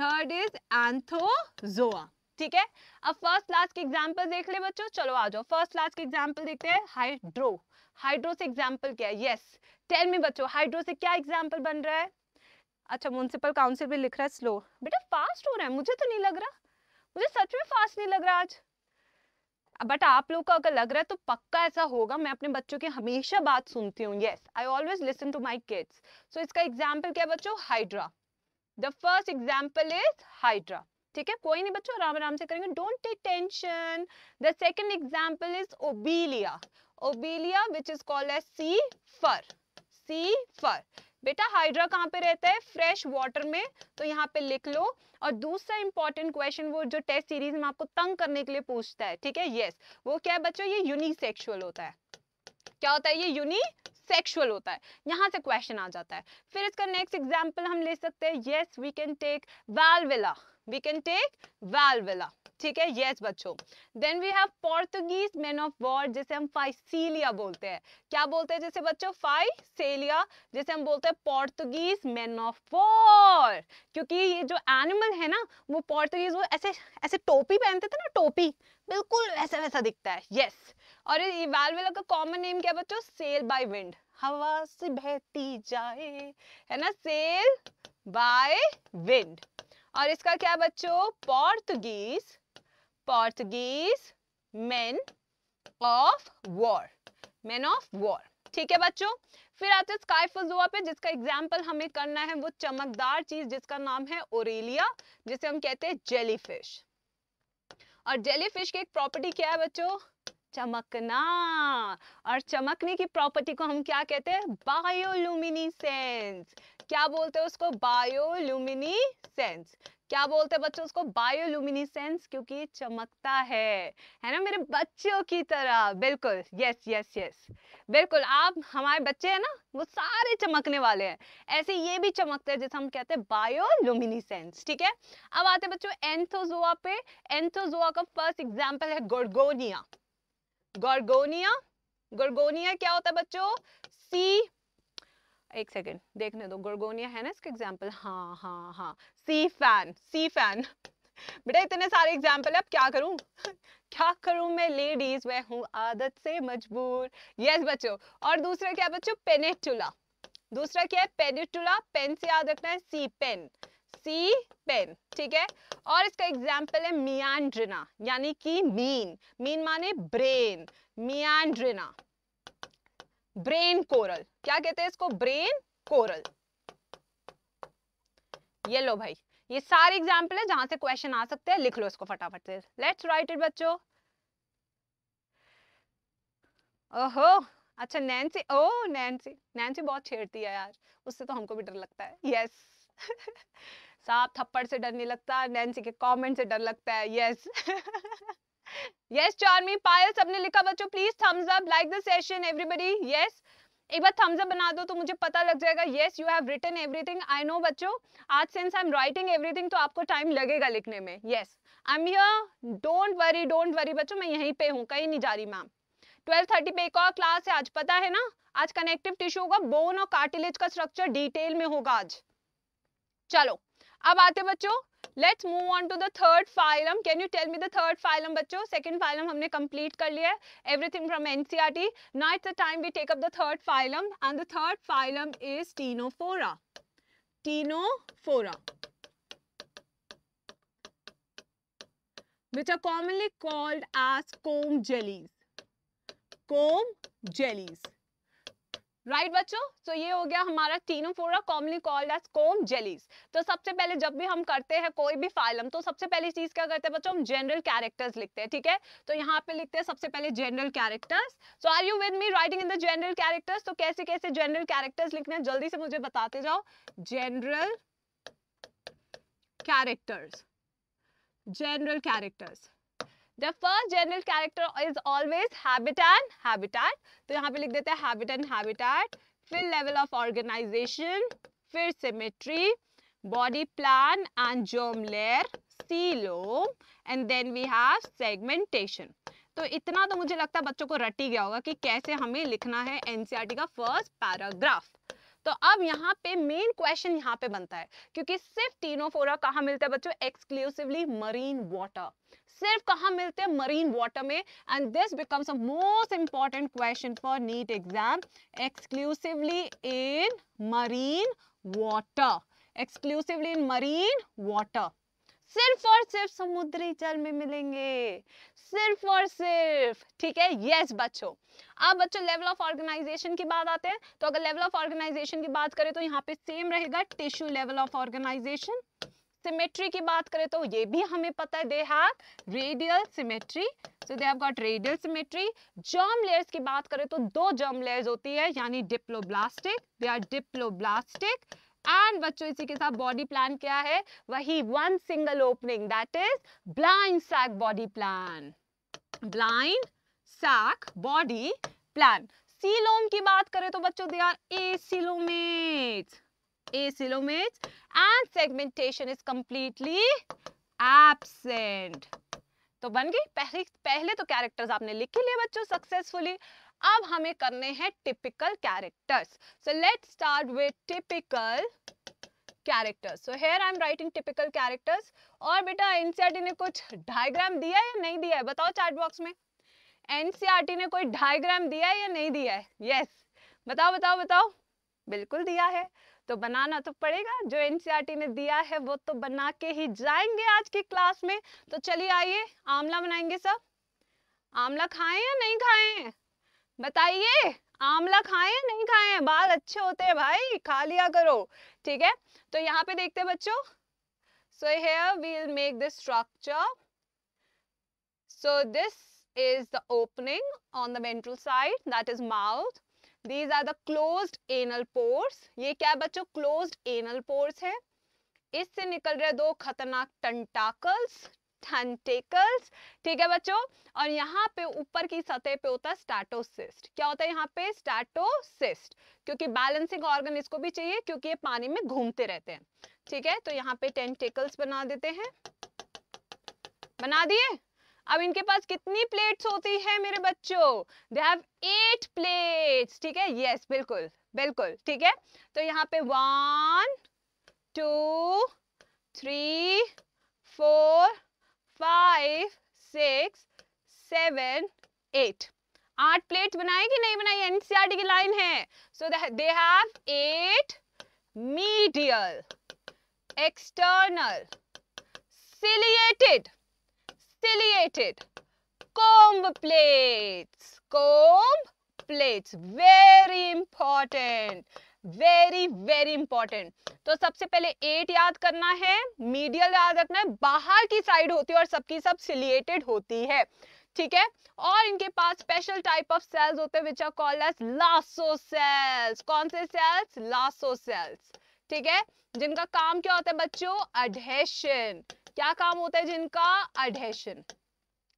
Third is anthozoa ठीक है अब फर्स्ट क्लास की एग्जाम्पल देख ले बच्चों चलो आ जाओ फर्स्ट क्लास की एग्जाम्पल देखते हैं हाइड्रो हाइड्रो से एग्जाम्पल क्या है यस टेल मी बच्चों हाइड्रो से क्या एग्जाम्पल बन रहा है अच्छा म्यूनसिपल काउंसिल भी लिख रहा है स्लो बेटा फास्ट हो रहा है मुझे तो नहीं लग रहा मुझे सच में फास्ट नहीं लग रहा आज बट आप लोग को अगर लग रहा है तो पक्का ऐसा होगा मैं अपने बच्चों की हमेशा बात सुनती हूँ yes I always listen to my kids so इसका एग्जाम्पल क्या बच्चों Hydra the first example is Hydra ठीक है कोई नहीं बच्चों आराम आराम से करेंगे don't take tension the second example is Obelia Obelia which is called as sea fur sea fur बेटा हाइड्रा कहाँ पे रहता है फ्रेश वाटर में तो यहाँ पे लिख लो और दूसरा इंपॉर्टेंट क्वेश्चन वो जो टेस्ट सीरीज में आपको तंग करने के लिए पूछता है ठीक है यस वो क्या है बच्चों ये यूनिसेक्सुअल होता है क्या होता है ये यूनि सेक्सुअल होता है यहाँ से क्वेश्चन आ जाता है फिर इसका नेक्स्ट एग्जाम्पल हम ले सकते हैं yes we can take Velella we can take Velella ठीक है यस बच्चों then we have Portuguese man of war जिसे हम फाइसिलिया बोलते हैं क्या बोलते हैं जैसे बच्चों फाइसिलिया जिसे हम बोलते हैं पोर्तुगीज मैन ऑफ वॉर क्योंकि ये जो एनिमल है ना वो पोर्तुगीज वो ऐसे ऐसे टोपी पहनते थे ना टोपी बिल्कुल ऐसा वैसा दिखता है यस yes. और ये वालवेला का कॉमन नेम क्या बच्चों सेल बाय विंड हवा से बहती जाए है ना सेल बाय विंड और इसका क्या बच्चों Portuguese Portuguese man of war man of war ठीक है बच्चों फिर आते हैं स्काई फजुआ पे जिसका एग्जाम्पल हमें करना है वो चमकदार चीज जिसका नाम है ओरेलिया जिसे हम कहते हैं जेलीफिश और जेलीफिश की एक प्रॉपर्टी क्या है बच्चों चमकना और चमकने की प्रॉपर्टी को हम क्या कहते हैं बायोलुमिनी क्या बोलते हैं उसको बायोलुमिनी क्या बोलते हैं बच्चों उसको बायोलुमिनिसेंस क्योंकि चमकता है है ना मेरे बच्चों की तरह बिल्कुल यस यस यस बिल्कुल आप हमारे बच्चे हैं ना वो सारे चमकने वाले हैं ऐसे ये भी चमकते हैं जैसे हम कहते हैं बायोलुमिनिसेंस ठीक है अब आते हैं बच्चों एंथोजोआ पे एंथोजोआ का फर्स्ट एग्जाम्पल है गोरगोनिया गोरगोनिया गोरगोनिया क्या होता है बच्चों सी एक सेकेंड देखने दो गोर्गोनिया है ना इसका एग्जाम्पल हाँ हाँ हाँ सी फैन सी फैन (laughs) बेटा इतने सारे एग्जाम्पल अब क्या करूं (laughs) क्या करूं मैं लेडीज मैं हूं आदत से मजबूर यस बच्चों और दूसरा क्या बच्चों पेनेटुला दूसरा क्या है पेनेटुला पेन से याद रखना है सी पेन सी पेन ठीक है और इसका एग्जाम्पल है मियांड्रिना यानी कि मीन मीन माने ब्रेन मियांड्रिना ब्रेन कोरल क्या कहते हैं इसको ब्रेन कोरल ये लो भाई ये सारे एग्जाम्पल है जहां से क्वेश्चन आ सकते हैं लिख लो इसको फटाफट से लेट्स राइट इट बच्चों ओहो अच्छा नैन्सी ओ नैन्सी नैन्सी बहुत छेड़ती है यार उससे तो हमको भी डर लगता है यस (laughs) साफ थप्पड़ से डर नहीं लगता नैन्सी के कमेंट से डर लगता है यस (laughs) यस चार्मी पायल सबने लिखा बच्चों please thumbs up like the session everybody yes एक बार थम्स अप बना दो तो मुझे पता लग जाएगा yes you have written everything I know बच्चों आज since I am writing everything तो आपको टाइम लगेगा लिखने में yes I am here don't worry don't worry बच्चों मैं यहीं पे हूं कहीं नहीं जा रही मैम 12:30 पे एक और क्लास है आज पता है ना आज कनेक्टिव टिश्यू होगा बोन और कार्टिलेज का स्ट्रक्चर डिटेल में होगा आज चलो अब आते बच्चों let's move on to the third phylum can you tell me the third phylum बच्चों सेकंड फाइलम हमने कंप्लीट कर लिया है everything from NCERT now it's the time we take up the third phylum and the third phylum is ctenophora ctenophora which are commonly called as comb jellies comb jellies right right, बच्चों तो so, ये हो गया हमारा फोरा commonly called as comb jellies तो सबसे पहले जब भी हम करते हैं कोई भी फाइलम तो सबसे पहले चीज क्या करते हैं बच्चों हम जनरल कैरेक्टर्स लिखते हैं ठीक है थीके? तो यहाँ पे लिखते हैं सबसे पहले general characters so are you with me writing in the general characters तो कैसे कैसे जनरल कैरेक्टर्स लिखने हैं जल्दी से मुझे बताते जाओ general characters general characters the first general character is always habitat habitat तो यहाँ पे लिख देते हैं and habitat फिर level of organization फिर symmetry body plan and germ layer coelom and then we have segmentation तो इतना तो मुझे लगता है बच्चों को रटी गया होगा कि कैसे हमें लिखना है एनसीईआरटी का फर्स्ट पैराग्राफ तो अब यहाँ पे मेन क्वेश्चन यहाँ पे बनता है क्योंकि सिर्फ टीनोफोरा कहा मिलता है बच्चों एक्सक्लूसिवली मरीन वाटर सिर्फ कहा मिलते हैं मरीन वाटर में and this becomes a most important question for NEET exam exclusively in marine water exclusively in marine water सिर्फ और सिर्फ समुद्री जल में मिलेंगे सिर्फ और सिर्फ ठीक है यस बच्चों अब बच्चों लेवल ऑफ ऑर्गेनाइजेशन की बात आते हैं तो अगर लेवल ऑफ ऑर्गेनाइजेशन की बात करें तो यहाँ पे सेम रहेगा tissue level of organisation symmetry की बात करें तो ये भी हमें पता है they have radial symmetry so they have got radial symmetry germ layers की बात करें तो दो जर्म लेयर्स होती है यानी diploblastic they are diploblastic and बच्चों इसी के साथ बॉडी प्लान क्या है वही one single opening that is blind sac body plan blind sac body plan coelom की बात करें तो बच्चों they are acoelomates acylomate and segmentation is completely absent तो बन गई पहले पहले तो कैरेक्टर्स आपने लिख ही लिए बच्चों सक्सेसफुली अब हमें करने हैं typical characters so let start with typical characters so here I am writing typical characters और बेटा एनसीआरटी e ने कुछ डायग्राम दिया है या नहीं दिया है बताओ चार्ट बॉक्स में एनसीआरटी e ने कोई डायग्राम दिया है या नहीं दिया है यस yes. बताओ बताओ बताओ बिल्कुल दिया है तो बनाना तो पड़ेगा जो एनसीआरटी e ने दिया है वो तो बना के ही जाएंगे आज की क्लास में तो चलिए आइए आंवला बनाएंगे सब आंवला खाएं या नहीं खाएं बताइए आंवला खाए नहीं खाए बाल अच्छे होते हैं भाई खा लिया करो ठीक है तो यहाँ पे देखते हैं बच्चों so here will make this structure so this is the opening on the ventral side that is mouth these are the close anal pores ये क्या बच्चों क्लोज एनल पोर्स है इससे निकल रहे दो खतरनाक टंटाकल्स टेंटेकल्स ठीक है बच्चों और यहाँ पे ऊपर की सतह पे होता है स्टैटोसिस्ट क्या होता है यहाँ पे स्टैटोसिस्ट क्योंकि बैलेंसिंग ऑर्गन इसको भी चाहिए क्योंकि ये पानी में घूमते रहते हैं ठीक है तो यहाँ पे टेंटेकल्स बना देते हैं बना दिए अब इनके पास कितनी प्लेट्स होती है मेरे बच्चों दे हैव एट प्लेट्स ठीक है यस बिल्कुल बिल्कुल ठीक है तो यहाँ पे one two three four five six seven eight आठ प्लेट बनाए कि नहीं बनाई एनसीआरटी e की लाइन है so they have eight medial external ciliated ciliated comb plates comb plates very important very very important तो सबसे पहले एट याद करना है मीडियल याद रखना है बाहर की साइड होती है और सबकी सब सिलिएटेड होती है ठीक है और इनके पास स्पेशल टाइप ऑफ सेल्स होते हैं which are called as lasso cells कौन से सेल्स लासो सेल्स ठीक है जिनका काम क्या होता है बच्चों अडेशन क्या काम होता है जिनका अडेशन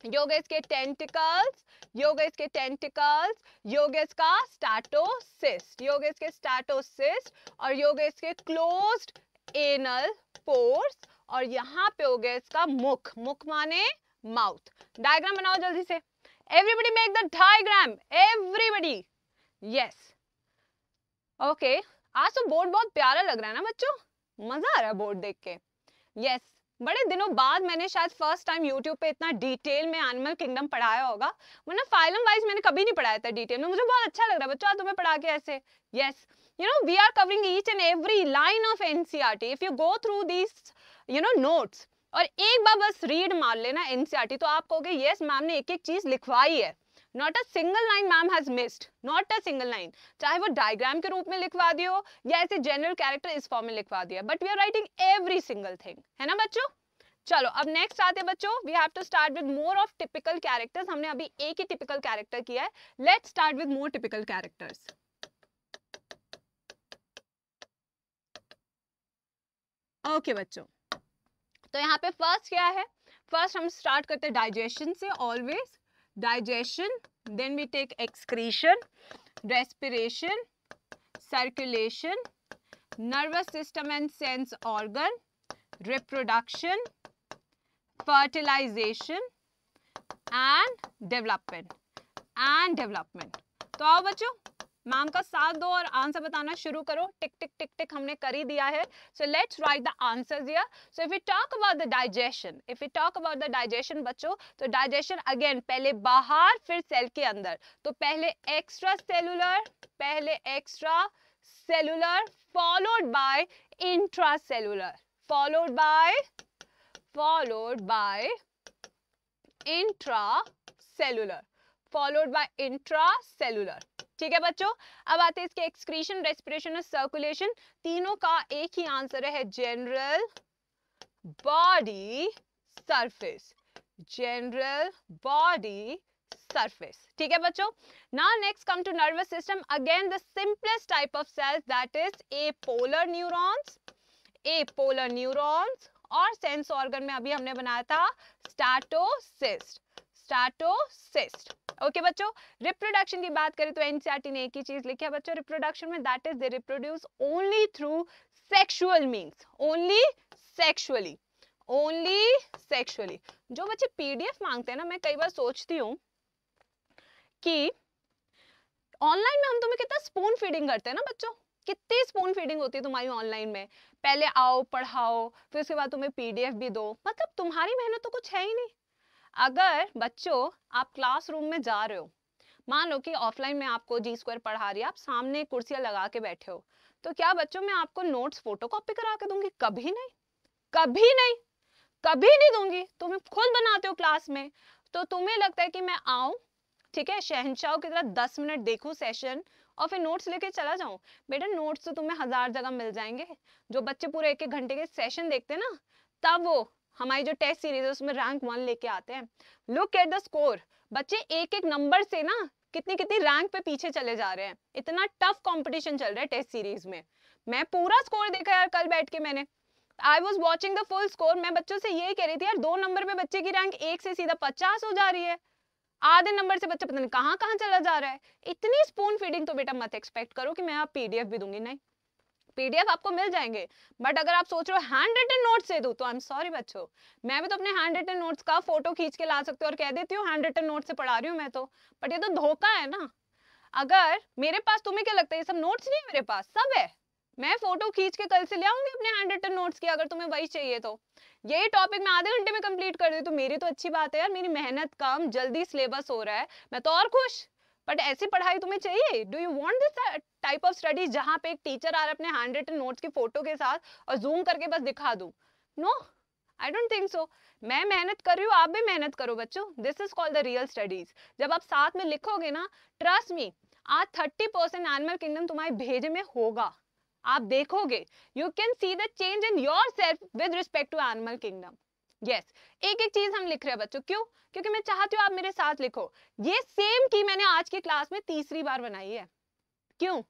योगेश के टेंटिकल्स योगेश के टेंटिकल्स योगेश का स्टाटोसिस्ट योगेश के स्टाटोसिस्ट और योगेश के क्लोज्ड एनल पोर्स और यहाँ पे हो गया इसका मुख मुख माने माउथ डायग्राम बनाओ जल्दी से everybody make the diagram everybody yes okay आज तो बोर्ड बहुत प्यारा लग रहा है ना बच्चों मजा आ रहा है बोर्ड देख के यस yes. बड़े दिनों बाद मैंने शायद फर्स्ट टाइम यूट्यूब पे इतना डिटेल में एनिमल किंगडम पढ़ाया होगा वरना फाइलम वाइज मैंने कभी नहीं पढ़ाया था डिटेल में मुझे बहुत अच्छा लग रहा है बच्चों तुम्हें पढ़ा के ऐसे yes you know we are covering each and every line of NCERT if you go through these you know notes और एक बार बस रीड मार लेना एनसीआरटी e तो आप कहोगे यस मैम ने एक एक चीज लिखवाई है not a single line ma'am has missed not a single line चाहे वो डायग्राम के रूप में लिखवा दियो या ऐसे जनरल कैरेक्टर इस फॉर्म में लिखवा दिया but we are writing every single thing है ना बच्चों चलो अब नेक्स्ट आते हैं बच्चों we have to start with more of typical characters हमने अभी एक ही टिपिकल कैरेक्टर किया है let start with more typical characters okay बच्चों तो यहाँ पे फर्स्ट क्या है फर्स्ट हम स्टार्ट करते हैं डाइजेशन से always digestion, then we take excretion, respiration, circulation, nervous system and sense organ, reproduction, fertilization and development and development. तो आओ मैम का साथ दो और आंसर बताना शुरू करो टिक टिक टिक टिक हमने कर ही दिया है so let's write the answers here so if you talk about the digestion if you talk about the digestion बच्चों तो डाइजेशन अगेन पहले बाहर फिर सेल के अंदर तो पहले एक्स्ट्रा सेलुलर पहले extracellular followed by intracellular followed by followed by intracellular followed by intracellular ठीक है बच्चों अब आते हैं इसके एक्सक्रीशन रेस्पिरेशन और सर्कुलेशन तीनों का एक ही आंसर है general body surface general body surface ठीक है बच्चों now next come to nervous system again the simplest type of cells that is apolar neurons apolar neurons और सेंस ऑर्गन में अभी हमने बनाया था स्टैटोसिस्ट स्टार्टोसिस्ट ओके बच्चों रिप्रोडक्शन की बात करें तो एनसीआरटी e ने एक ही चीज लिखी है बच्चों रिप्रोडक्शन में that is they reproduce only through sexual means only sexually only sexually जो बच्चे पीडीएफ मांगते हैं ना मैं कई बार सोचती हूँ कि ऑनलाइन में हम तुम्हें कितना स्पून फीडिंग करते हैं ना बच्चों कितनी स्पून फीडिंग होती है तुम्हारी ऑनलाइन में पहले आओ पढ़ाओ फिर उसके बाद तुम्हें पीडीएफ भी दो मतलब तुम्हारी मेहनत तो कुछ है ही नहीं अगर बच्चों आप क्लासरूम में जा रहे हो मान लो कि ऑफलाइन में आपको जी स्क्वायर पढ़ा रही है आप सामने कुर्सियां लगा के बैठे हो तो क्या बच्चों मैं आपको नोट्स फोटो कॉपी करा के दूंगी कभी नहीं कभी नहीं कभी नहीं दूंगी तुम खुद बनाते हो क्लास में तो तुम्हें लगता है कि मैं आऊं ठीक है शहनशाह की तरह दस मिनट देखूं सेशन और फिर नोट्स लेके चला जाऊं बेटा नोट्स तो तुम्हें हजार जगह मिल जाएंगे जो बच्चे पूरे एक एक घंटे के सेशन देखते हैं ना तब वो हमारी जो टेस्ट सीरीज है उसमें रैंक वन लेके आते हैं लुक एट द स्कोर बच्चे एक एक नंबर से ना कितनी कितनी रैंक पे पीछे चले जा रहे हैं इतना टफ कॉम्पिटिशन चल रहा है टेस्ट सीरीज में मैं पूरा स्कोर देखा यार कल बैठ के मैंने I was watching the full score मैं बच्चों से ये कह रही थी यार दो नंबर में बच्चे की रैंक एक से सीधा पचास हो जा रही है आधे नंबर से बच्चा पता नहीं कहाँ कहाँ चला जा रहा है इतनी स्पून फीडिंग तो बेटा मत एक्सपेक्ट करो कि मैं आप पीडीएफ भी दूंगी नहीं पीडीएफ आपको मिल जाएंगे बट अगर आप सोच रहे हो हैंड रिटन नोट दे दू तो आई एम सॉरी बच्चों मैं भी तो अपने हैंड रिटन नोट्स का फोटो खींच के ला सकती हूँ और कह देती हूँ हैंड रिटन नोट से पढ़ा रही हूँ मैं तो बट ये तो धोखा है ना अगर मेरे पास तुम्हें क्या लगता है ये सब नोट्स नहीं है मेरे पास सब है मैं फोटो खींच के कल से ले आऊंगी अपने हैंड रिटन नोट्स की अगर तुम्हें वही चाहिए तो यही टॉपिक मैं आधे घंटे में कंप्लीट कर दी तो मेरी तो अच्छी बात है यार मेरी मेहनत कम जल्दी सिलेबस हो रहा है मैं तो और खुश बट ऐसी पढ़ाई तुम्हें चाहिए do you want this type of study जहाँ पे एक टीचर आ रहा है अपने हैंड रिटन नोट्स की फोटो के साथ और जूम करके बस दिखा दूँ no I don't think so मैं मेहनत कर रही हूँ आप भी मेहनत करो बच्चों this is called the real studies जब आप साथ में लिखोगे ना ट्रस्ट मी आज थर्टी परसेंट एनिमल किंगडम तुम्हारे भेज में होगा आप देखोगे you can see the change in yourself with respect to animal kingdom yes yes. एक एक चीज हम लिख रहे हैं बच्चों क्यों क्योंकि मैं चाहती हूँ आप मेरे साथ लिखो ये सेम की मैंने आज की क्लास में तीसरी बार बनाई है क्यों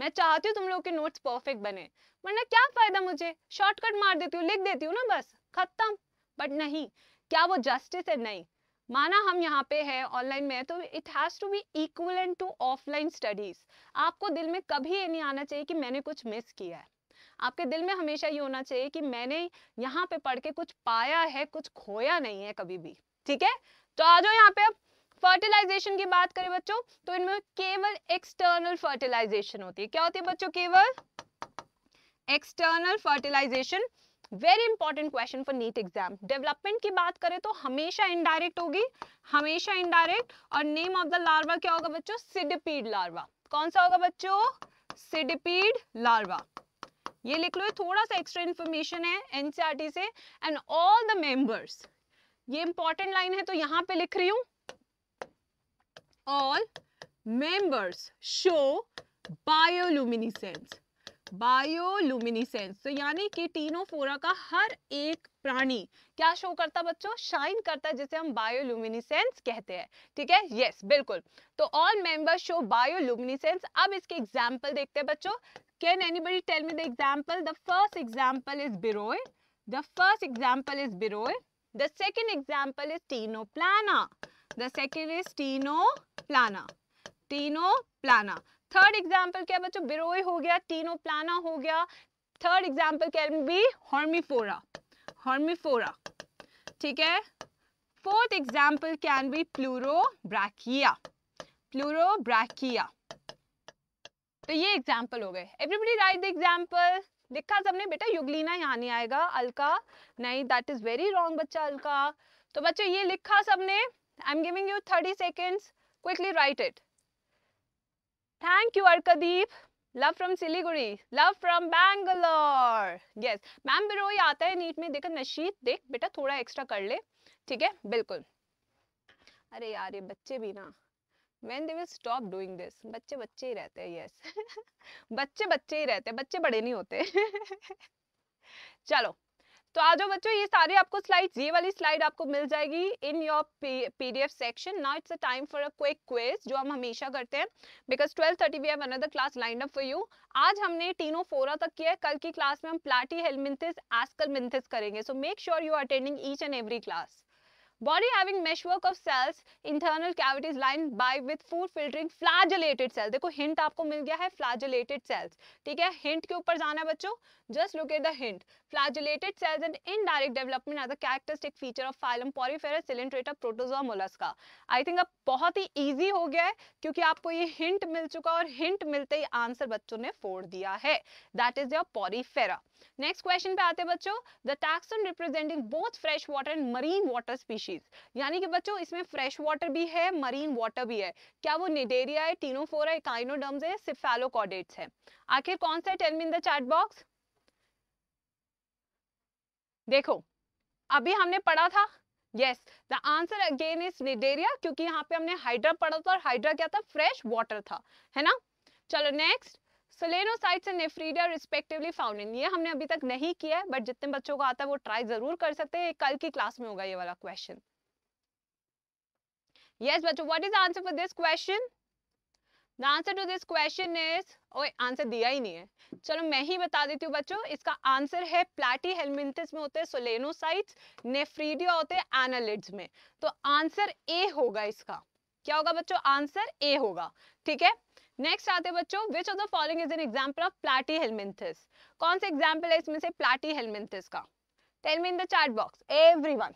मैं चाहती हूँ तुम लोग के नोट्स परफेक्ट बने वरना क्या फायदा मुझे शॉर्टकट मार देती हूँ लिख देती हूँ ना बस खत्म बट नहीं क्या वो जस्टिस है नहीं माना हम यहाँ पे है ऑनलाइन में है तो it has to be equal to offline studies आपको दिल में कभी ये नहीं आना चाहिए कि मैंने कुछ मिस किया है आपके दिल में हमेशा ये होना चाहिए कि मैंने यहाँ पे पढ़ के कुछ पाया है कुछ खोया नहीं है कभी भी ठीक है तो आ जाओ यहाँ पे अब फर्टिलाइजेशन की बात करें बच्चों तो इनमें केवल एक्सटर्नल फर्टिलाइजेशन होती है क्या होती है बच्चों केवल external fertilization very important question for NEET exam development की बात करें तो हमेशा इनडायरेक्ट होगी हमेशा इनडायरेक्ट और नेम ऑफ द लार्वा क्या होगा बच्चों सिडपीड लार्वा कौन सा होगा बच्चों सिडपीड लार्वा ये लिख लो थोड़ा सा एक्स्ट्रा इन्फॉर्मेशन है एनसीआरटी e से एंड ऑल द मेंबर्स ये इंपॉर्टेंट लाइन है तो यहां पे लिख रही हूं all members show bioluminescence bioluminescence तो यानी कि टीनोफोरा का हर एक प्राणी क्या शो करता बच्चों शाइन करता है जिसे हम बायोलुमिनिसेंस कहते हैं ठीक है यस बिल्कुल तो ऑल मेंबर्स शो बायोलुमिनिसेंस अब इसके एग्जांपल देखते हैं बच्चों Can anybody tell me the example? The first example is Birol. The first example is Birol. The second example is Tenoplana. The second is Tenoplana. Tenoplana. Third example क्या बच्चों Birol हो गया Tenoplana हो गया Third example can be Hormifora. Hormifora. ठीक है Fourth example can be Pleurobrachia. Pleurobrachia. तो ये एग्जाम्पल हो गए एवरीबडी राइट द एग्जाम्पल लिखा सबने बेटा युगलीना यहाँ नहीं आएगा अलका नहीं दैट इज वेरी रॉन्ग बच्चा अलका तो बच्चों ये लिखा सबने I am giving you thirty seconds quickly write it thank you Arkadeep love from Siliguri love from Bangalore yes ma'am बिरो आता है नीट में देखा नशीद देख बेटा थोड़ा एक्स्ट्रा कर ले ठीक है बिल्कुल अरे यार ये बच्चे भी ना when they will stop doing this बच्चे बच्चे ही रहते हैं यस yes. (laughs) बच्चे बच्चे ही रहते हैं बच्चे बड़े नहीं होते (laughs) चलो तो आ जाओ बच्चों ये सारी आपको स्लाइड ये वाली स्लाइड आपको मिल जाएगी in your PDF section now it's a time for a quick quiz जो हम हमेशा करते हैं because twelve thirty we have another class lined up for you आज हमने टीनो फोरा तक किया है कल की क्लास में हम प्लाटी हेलमिंथिस एस्कल मिंथिस करेंगे so make sure you attending each and every class Body having meshwork of cells, internal cavities lined by with food filtering flagellated cells. dekho hint aapko mil gaya hai flagellated cells. theek hai hint ke upar jana hai bachcho Just look at the hint. Flagellated cells and indirect development are the characteristic feature of phylum Porifera ciliatrata protozoa mollusca. I think अब बहुत ही easy हो गया है क्योंकि आपको ये hint मिल चुका और hint मिलते ही answer बच्चों ने फोड़ दिया है. That is your Porifera. Next question पे आते हैं बच्चों the taxon representing both fresh water and marine water species यानी कि बच्चों इसमें फ्रेश वाटर भी है मरीन वाटर भी है क्या वो निडेरिया है टीनोफोरा है काइनोडम्स है सिफेलोकॉडेट्स है आखिर कौन सा है tell me in the chat box देखो अभी हमने पढ़ा था yes the answer again is Cnidaria क्योंकि यहाँ पे हमने हाइड्रा पढ़ा था और हाइड्रा क्या था फ्रेश वाटर था है ना चलो next solenocytes and nephridia respectively found in ये हमने अभी तक नहीं किया है बट जितने बच्चों को आता है वो ट्राई जरूर कर सकते हैं कल की क्लास में होगा ये वाला क्वेश्चन यस बच्चों what is answer for this question the answer to this question is ओए आंसर दिया ही नहीं है चलो मैं ही बता देती हूँ बच्चों इसका आंसर है प्लाटी हेलमिंथिस में होते हैं सोलेनोसाइट्स नेफ्रीडिया होते हैं एनालिड्स में तो आंसर ए होगा इसका क्या होगा बच्चों आंसर ए होगा ठीक है नेक्स्ट आते हैं बच्चों which of the following is an example of platyhelminthes कौन सा एग्जांपल है इसमें से प्लाटी हेलमिंथिस का tell me in the chat box everyone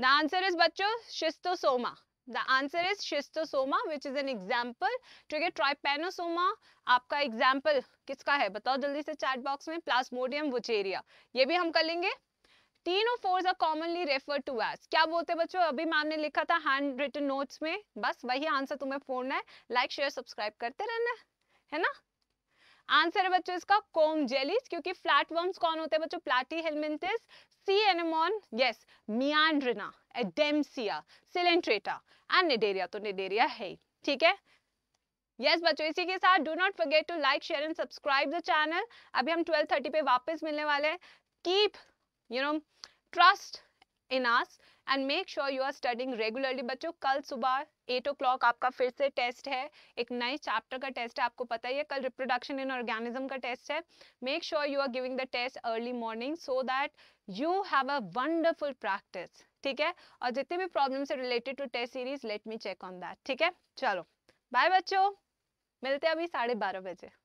the answer is बच्चों Schistosoma The answer is schistosoma, which is an example. ठीक है Trypanosoma आपका एग्जाम्पल किसका है बताओ जल्दी से चैट बॉक्स में प्लाज्मोडियम वुचेरिया ये भी हम कर लेंगे ctenophores are commonly refer to as क्या बोलते बच्चों अभी मैम ने लिखा था हैंड रिटन नोट्स में बस वही आंसर तुम्हें फोड़ना है लाइक शेयर सब्सक्राइब करते रहना है ना आंसर है बच्चों इसका कोम जेलीज क्योंकि फ्लैट वर्म्स कौन होते हैं बच्चों प्लाटी हेलमेंटिस sea anemone, yes, Meandrina, Adamsia, Cilinctrata and Nidaria, तो Nidaria है ही, ठीक है? यस yes, बच्चों इसी के साथ do not forget to like share and subscribe the channel अभी हम 12:30 पे वापस मिलने वाले हैं keep you know trust in us and make sure you are studying regularly बच्चों कल सुबह एट ओ आपका फिर से टेस्ट है एक नए चैप्टर का टेस्ट है आपको पता ही है कल रिप्रोडक्शन इन ऑर्गेनिज्म का टेस्ट है make sure you are giving the test early morning so that you have a wonderful practice ठीक है और जितने भी प्रॉब्लम से related to test series let me check on that ठीक है चलो बाय बच्चों मिलते हैं अभी साढ़े बारह बजे